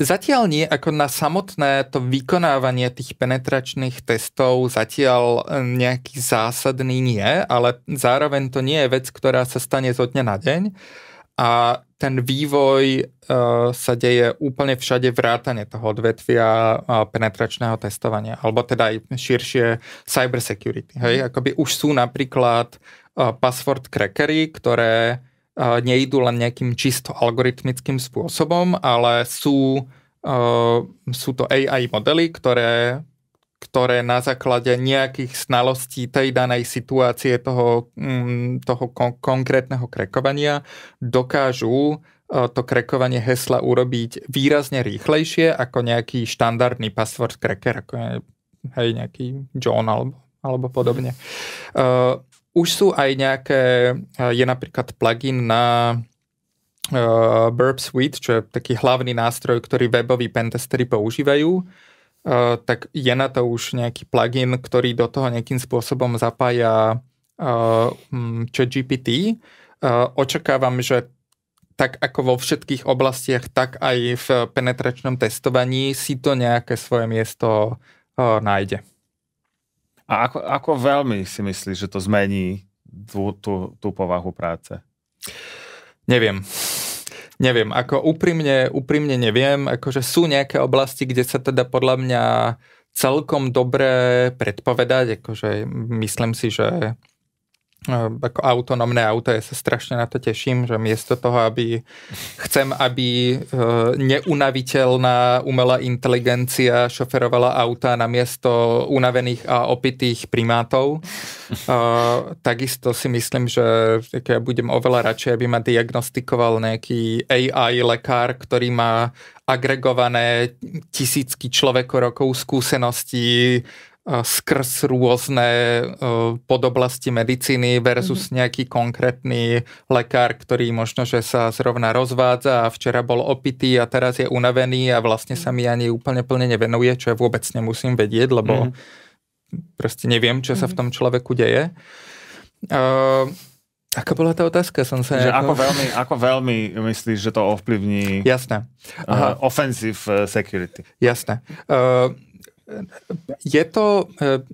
Zatiaľ nie, ako na samotné to vykonávanie tých penetračných testov zatiaľ e, nejaký zásadný nie, ale zároveň to nie je vec, ktorá sa stane zo dňa na deň a ten vývoj e, sa deje úplne všade vrátane toho odvetvia e, penetračného testovania, alebo teda aj širšie security. Hej? Mhm. Akoby už sú napríklad uh, password crackery, ktoré E, nejdú len nejakým čisto algoritmickým spôsobom, ale sú, e, sú to AI modely, ktoré, ktoré na základe nejakých znalostí tej danej situácie, toho, mm, toho konkrétneho krekovania, dokážu e, to krekovanie hesla urobiť výrazne rýchlejšie ako nejaký štandardný password cracker, ako je, hej, nejaký John alebo, alebo podobne. Uh, už sú aj nejaké, eh, je napríklad plugin na uh, Burp Suite, čo je taký hlavný nástroj, ktorý weboví pentestery používajú, uh, tak je na to už nejaký plugin, ktorý do toho nejakým spôsobom zapája uh, čo GPT. Uh, očakávam, že tak ako vo všetkých oblastiach, tak aj v penetračnom testovaní si to nejaké svoje miesto uh, nájde. A ako, ako veľmi si myslíš, že to zmení tú, tú, tú povahu práce? Neviem. Neviem, ako úprimne, úprimne neviem, akože sú nejaké oblasti, kde sa teda podľa mňa celkom dobre predpovedať, akože myslím si, že Ehm, ako autonómne auto, ja sa strašne na to teším, že miesto toho, aby chcem, aby eh, neunaviteľná umelá inteligencia šoferovala auta na miesto unavených a opitých primátov. Eh, takisto si myslím, že ja budem oveľa radšej, aby ma diagnostikoval nejaký AI lekár, ktorý má agregované tisícky človekorokov skúseností E, skrz rôzne e, podoblasti medicíny versus mm-hmm. nejaký konkrétny lekár, ktorý možno, že sa zrovna rozvádza a včera bol opitý a teraz je unavený a vlastne sa mhm. mi ani úplne plne nevenuje, čo ja vôbec nemusím vedieť, lebo mm-hmm. proste neviem, čo sa v mhm. tom človeku deje. Uh, Aká bola tá otázka? Som sa že nejako... ako, veľmi, ako veľmi myslíš, že to ovplyvní Jasné. Aha. Uh, offensive security? Jasné. Uh, je to... E,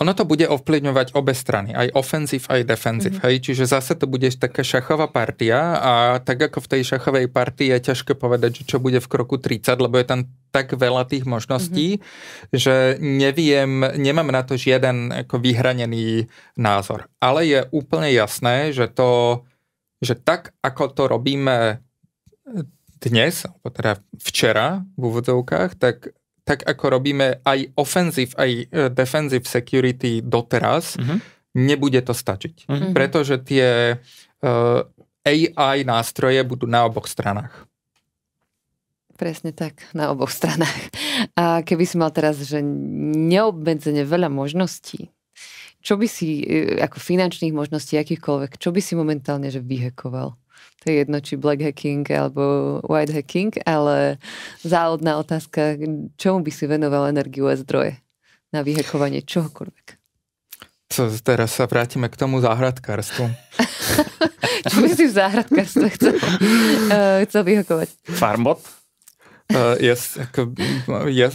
ono to bude ovplyvňovať obe strany, aj ofenzív, aj defenzív. Mm-hmm. Hej? Čiže zase to bude taká šachová partia a tak ako v tej šachovej partii je ťažké povedať, čo bude v kroku 30, lebo je tam tak veľa tých možností, mm-hmm. že neviem, nemám na to žiaden ako vyhranený názor. Ale je úplne jasné, že to, že tak ako to robíme dnes, teda včera v úvodzovkách, tak, tak ako robíme aj offensive, aj e, defensive security doteraz, mm-hmm. nebude to stačiť. Mm-hmm. Pretože tie uh, e, AI nástroje budú na oboch stranách. Presne tak, na oboch stranách. A keby si mal teraz, že neobmedzene veľa možností, čo by si, e, ako finančných možností akýchkoľvek, čo by si momentálne, že vyhekoval? to je jedno, či black hacking alebo white hacking, ale záhodná otázka, čomu by si venoval energiu a zdroje na vyhekovanie čohokoľvek? Co, teraz sa vrátime k tomu záhradkárstvu. [laughs] Čo by si v záhradkárstve chcel, uh, chcel vyhakovať? Farmbot? Uh, yes, ako, yes,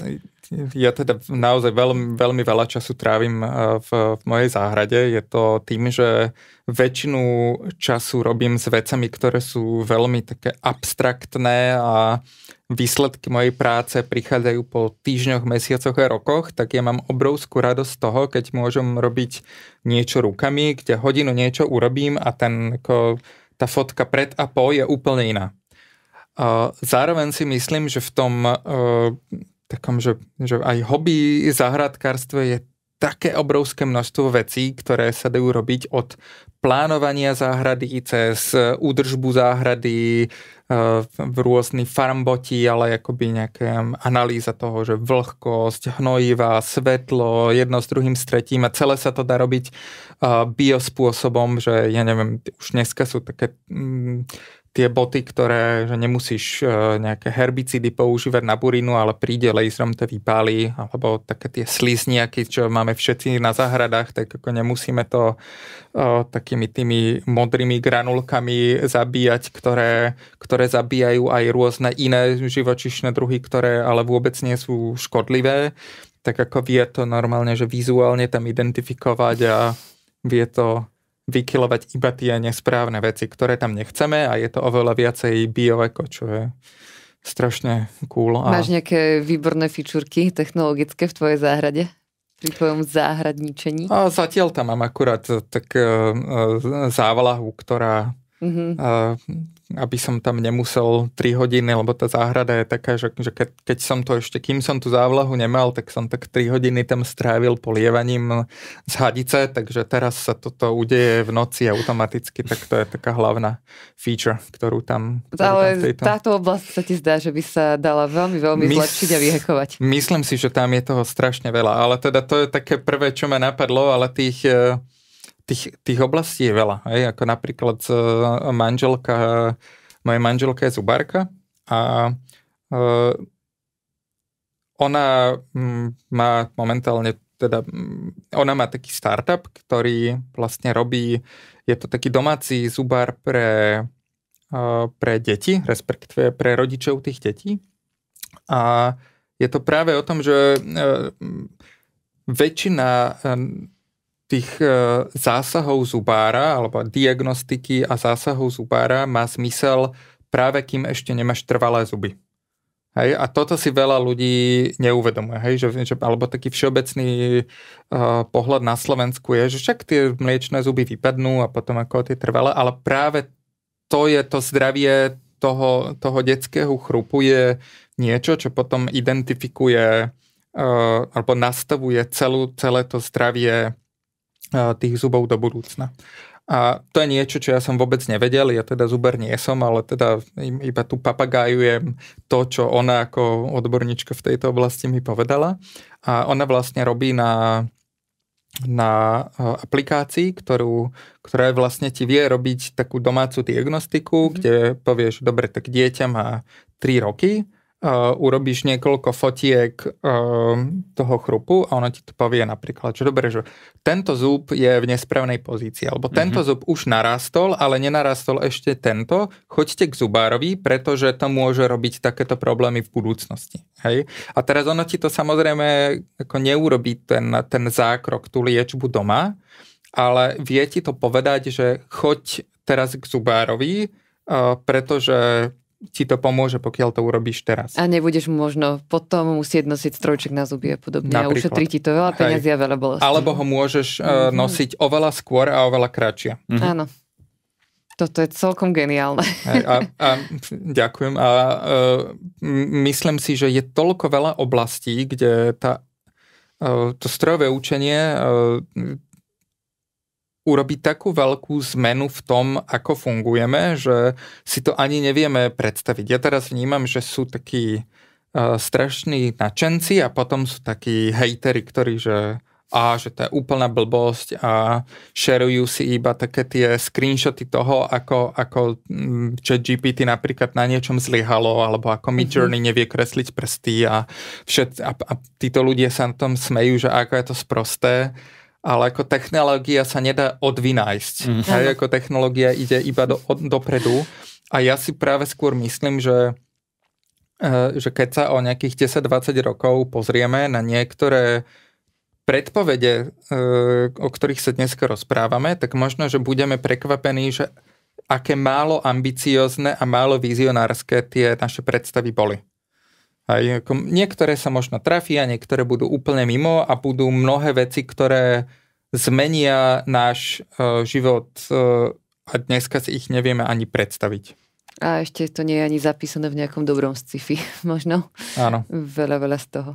ja teda naozaj veľmi, veľmi veľa času trávim eh, v, v mojej záhrade. Je to tým, že väčšinu času robím s vecami, ktoré sú veľmi také abstraktné a výsledky mojej práce prichádzajú po týždňoch, mesiacoch a rokoch, tak ja mám obrovskú radosť z toho, keď môžem robiť niečo rukami, kde hodinu niečo urobím a ten, ako, tá fotka pred a po je úplne iná. Zároveň si myslím, že v tom eh, takom, že, že aj hobby zahradkárstvo je také obrovské množstvo vecí, ktoré sa dajú robiť od plánovania záhrady cez e, údržbu záhrady, e, v rôzny farmboti, ale akoby nejaká analýza toho, že vlhkosť, hnojiva, svetlo, jedno s druhým stretím a celé sa to dá robiť e, biospôsobom, že ja neviem, už dneska sú také tie boty, ktoré, že nemusíš e, nejaké herbicidy používať na burinu, ale príde laserom to vypáli, alebo také tie slizniaky, čo máme všetci na záhradách, tak ako nemusíme to o, e, takými tými modrými granulkami zabíjať, ktoré, ktoré zabíjajú aj rôzne iné živočišné druhy, ktoré ale vôbec nie sú škodlivé, tak ako vie to normálne, že vizuálne tam identifikovať a vie to vykilovať iba tie nesprávne veci, ktoré tam nechceme a je to oveľa viacej bioeko, čo je strašne cool. A... Máš nejaké výborné fičúrky technologické v tvojej záhrade? pri tvojom záhradničení? A zatiaľ tam mám akurát eh, tak e, eh, eh, závlahu, ktorá mm-hmm aby som tam nemusel 3 hodiny, lebo tá záhrada je taká, že, že keď, keď som to ešte, kým som tu závlahu nemal, tak som tak 3 hodiny tam strávil polievaním z hadice, takže teraz sa toto udeje v noci automaticky, tak to je taká hlavná feature, ktorú tam... Ktorú Ale tam tejto... táto oblasť sa ti zdá, že by sa dala veľmi, veľmi Mys- zlepšiť a vyhekovať. Myslím si, že tam je toho strašne veľa, ale teda to je také prvé, čo ma napadlo, ale tých... E, tých, tých oblastí je veľa. Aj? Ako napríklad e, manželka, moja manželka je zubárka a e, ona mm, má momentálne teda mm, ona má taký startup, ktorý vlastne robí, je to taký domáci zubár pre, e, pre deti, respektíve pre rodičov tých detí. A je to práve o tom, že väčšina tých e, zásahov zubára alebo diagnostiky a zásahov zubára má zmysel práve kým ešte nemáš trvalé zuby. Hej, a toto si veľa ľudí neuvedomuje, hej, že, že, alebo taký všeobecný uh, pohľad na Slovensku je, že však tie mliečné zuby vypadnú a potom ako tie trvalé, ale práve to je to zdravie toho, toho detského chrupu je niečo, čo potom identifikuje uh, alebo nastavuje celú, celé to zdravie tých zubov do budúcna. A to je niečo, čo ja som vôbec nevedel, ja teda zuber nie som, ale teda iba tu papagájujem to, čo ona ako odborníčka v tejto oblasti mi povedala. A ona vlastne robí na, na e, aplikácii, ktorú, ktorá vlastne ti vie robiť takú domácu diagnostiku, mm-hmm. kde povieš, dobre, tak dieťa má 3 roky, urobíš niekoľko fotiek uh, toho chrupu a ono ti to povie napríklad, že dobre, že tento zub je v nesprávnej pozícii, alebo tento mm-hmm. zub už narastol, ale nenarastol ešte tento, choďte k zubárovi, pretože to môže robiť takéto problémy v budúcnosti. Hej? A teraz ono ti to samozrejme ako neurobí ten, ten zákrok, tú liečbu doma, ale vie ti to povedať, že choď teraz k zubárovi, uh, pretože ti to pomôže, pokiaľ to urobíš teraz. A nebudeš možno potom musieť nosiť strojček na zuby a podobne. Napríklad. A ušetrí ti to veľa peniazy a veľa bolesti. Alebo ho môžeš mm-hmm. nosiť oveľa skôr a oveľa kratšie. Mm-hmm. Áno. Toto je celkom geniálne. A, a, ďakujem. A, uh, myslím si, že je toľko veľa oblastí, kde tá, eh, to strojové učenie urobiť takú veľkú zmenu v tom, ako fungujeme, že si to ani nevieme predstaviť. Ja teraz vnímam, že sú takí uh, strašní nadšenci a potom sú takí hejteri, ktorí, že a že to je úplná blbosť a šerujú si iba také tie screenshoty toho, ako, ako že mm, GPT napríklad na niečom zlyhalo, alebo ako Midjourney mhm. nevie kresliť prsty a, všet, a, a títo ľudia sa na tom smejú, že ako je to sprosté ale ako technológia sa nedá odvinájsť. Mm. Aj ako technológia ide iba do, od, dopredu. A ja si práve skôr myslím, že, e, že keď sa o nejakých 10-20 rokov pozrieme na niektoré predpovede, e, o ktorých sa dnes rozprávame, tak možno, že budeme prekvapení, že aké málo ambiciozne a málo vizionárske tie naše predstavy boli. Aj ako, niektoré sa možno trafia, niektoré budú úplne mimo a budú mnohé veci, ktoré zmenia náš e, život e, a dneska si ich nevieme ani predstaviť. A ešte to nie je ani zapísané v nejakom dobrom sci-fi, [laughs] možno. Áno. Veľa, veľa z toho.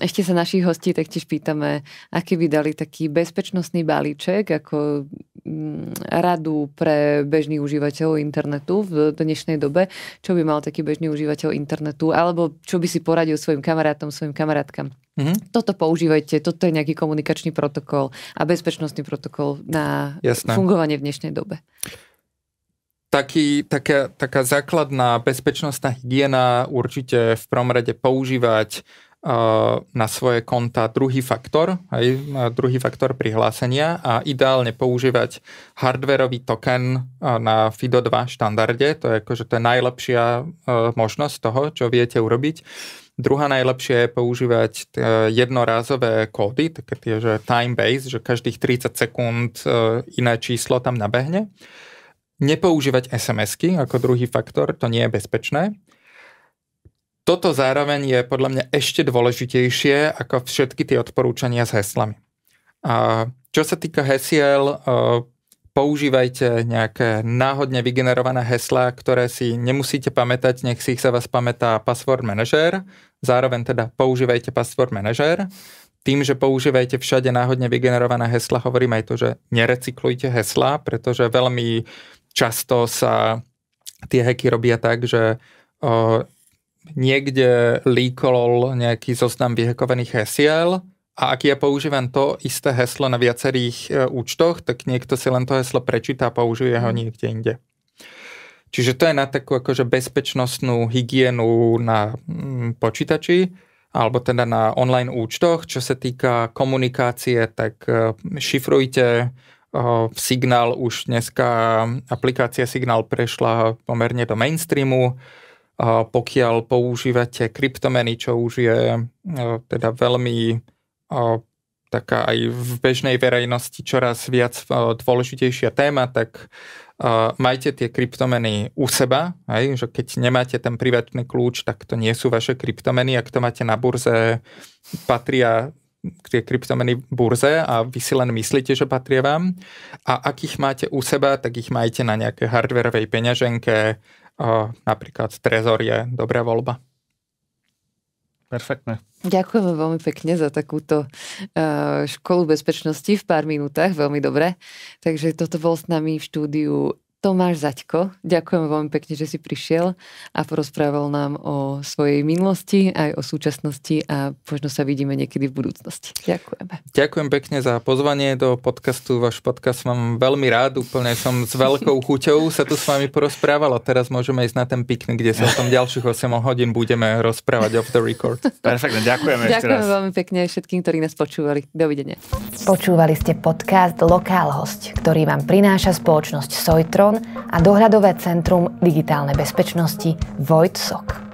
ešte sa našich hostí taktiež pýtame, aký by dali taký bezpečnostný balíček, ako mm, radu pre bežných užívateľov internetu v dnešnej dobe, čo by mal taký bežný užívateľ internetu, alebo čo by si poradil svojim kamarátom, svojim kamarátkam. Mm-hmm. Toto používajte, toto je nejaký komunikačný protokol a bezpečnostný protokol na Jasné. fungovanie v dnešnej dobe taký, taká, taká základná bezpečnostná hygiena určite v prvom rade používať uh, na svoje konta druhý faktor, aj druhý faktor prihlásenia a ideálne používať hardwareový token uh, na FIDO2 štandarde, to je akože to je najlepšia uh, možnosť toho, čo viete urobiť. Druhá najlepšia je používať jednorázové kódy, také tie, že time-based, že každých 30 sekúnd iné číslo tam nabehne nepoužívať SMS-ky ako druhý faktor, to nie je bezpečné. Toto zároveň je podľa mňa ešte dôležitejšie ako všetky tie odporúčania s heslami. A čo sa týka hesiel, eh, používajte nejaké náhodne vygenerované heslá, ktoré si nemusíte pamätať, nech si ich sa vás pamätá password manager. Zároveň teda používajte password manažer. Tým, že používajte všade náhodne vygenerované hesla, hovorím aj to, že nerecyklujte hesla, pretože veľmi často sa tie heky robia tak, že uh, niekde líkol nejaký zoznam vyhekovaných hesiel a ak je používan to isté heslo na viacerých uh, účtoch, tak niekto si len to heslo prečíta a použije ho mhm. niekde inde. Čiže to je na takú akože bezpečnostnú hygienu na mm, počítači alebo teda na online účtoch. Čo sa týka komunikácie, tak e, šifrujte Signál už dneska, aplikácia Signál prešla pomerne do mainstreamu. Pokiaľ používate kryptomeny, čo už je e, teda veľmi e, taká aj v bežnej verejnosti čoraz viac e, dôležitejšia téma, tak majte tie kryptomeny u seba, aj, že keď nemáte ten privátny kľúč, tak to nie sú vaše kryptomeny, ak to máte na burze, patria tie kryptomeny v burze a vy si len myslíte, že patria vám. A ak ich máte u seba, tak ich majte na nejaké hardverovej peňaženke, napríklad Trezor je dobrá voľba. Perfektne. Ďakujem veľmi pekne za takúto e, školu bezpečnosti v pár minútach, veľmi dobre. Takže toto bol s nami v štúdiu Tomáš Zaďko, ďakujem veľmi pekne, že si prišiel a porozprával nám o svojej minulosti, aj o súčasnosti a možno sa vidíme niekedy v budúcnosti. Ďakujeme. Ďakujem pekne za pozvanie do podcastu. Váš podcast mám veľmi rád, úplne som s veľkou [laughs] chuťou sa tu s vami porozprával a teraz môžeme ísť na ten piknik, kde sa o tom ďalších 8 hodín budeme rozprávať off the record. Perfektne, ďakujeme ešte Ďakujem veľmi pekne všetkým, ktorí nás počúvali. Dovidenia. Počúvali ste podcast Lokálhosť, ktorý vám prináša spoločnosť Sojtron a dohľadové centrum digitálnej bezpečnosti Vojtsok.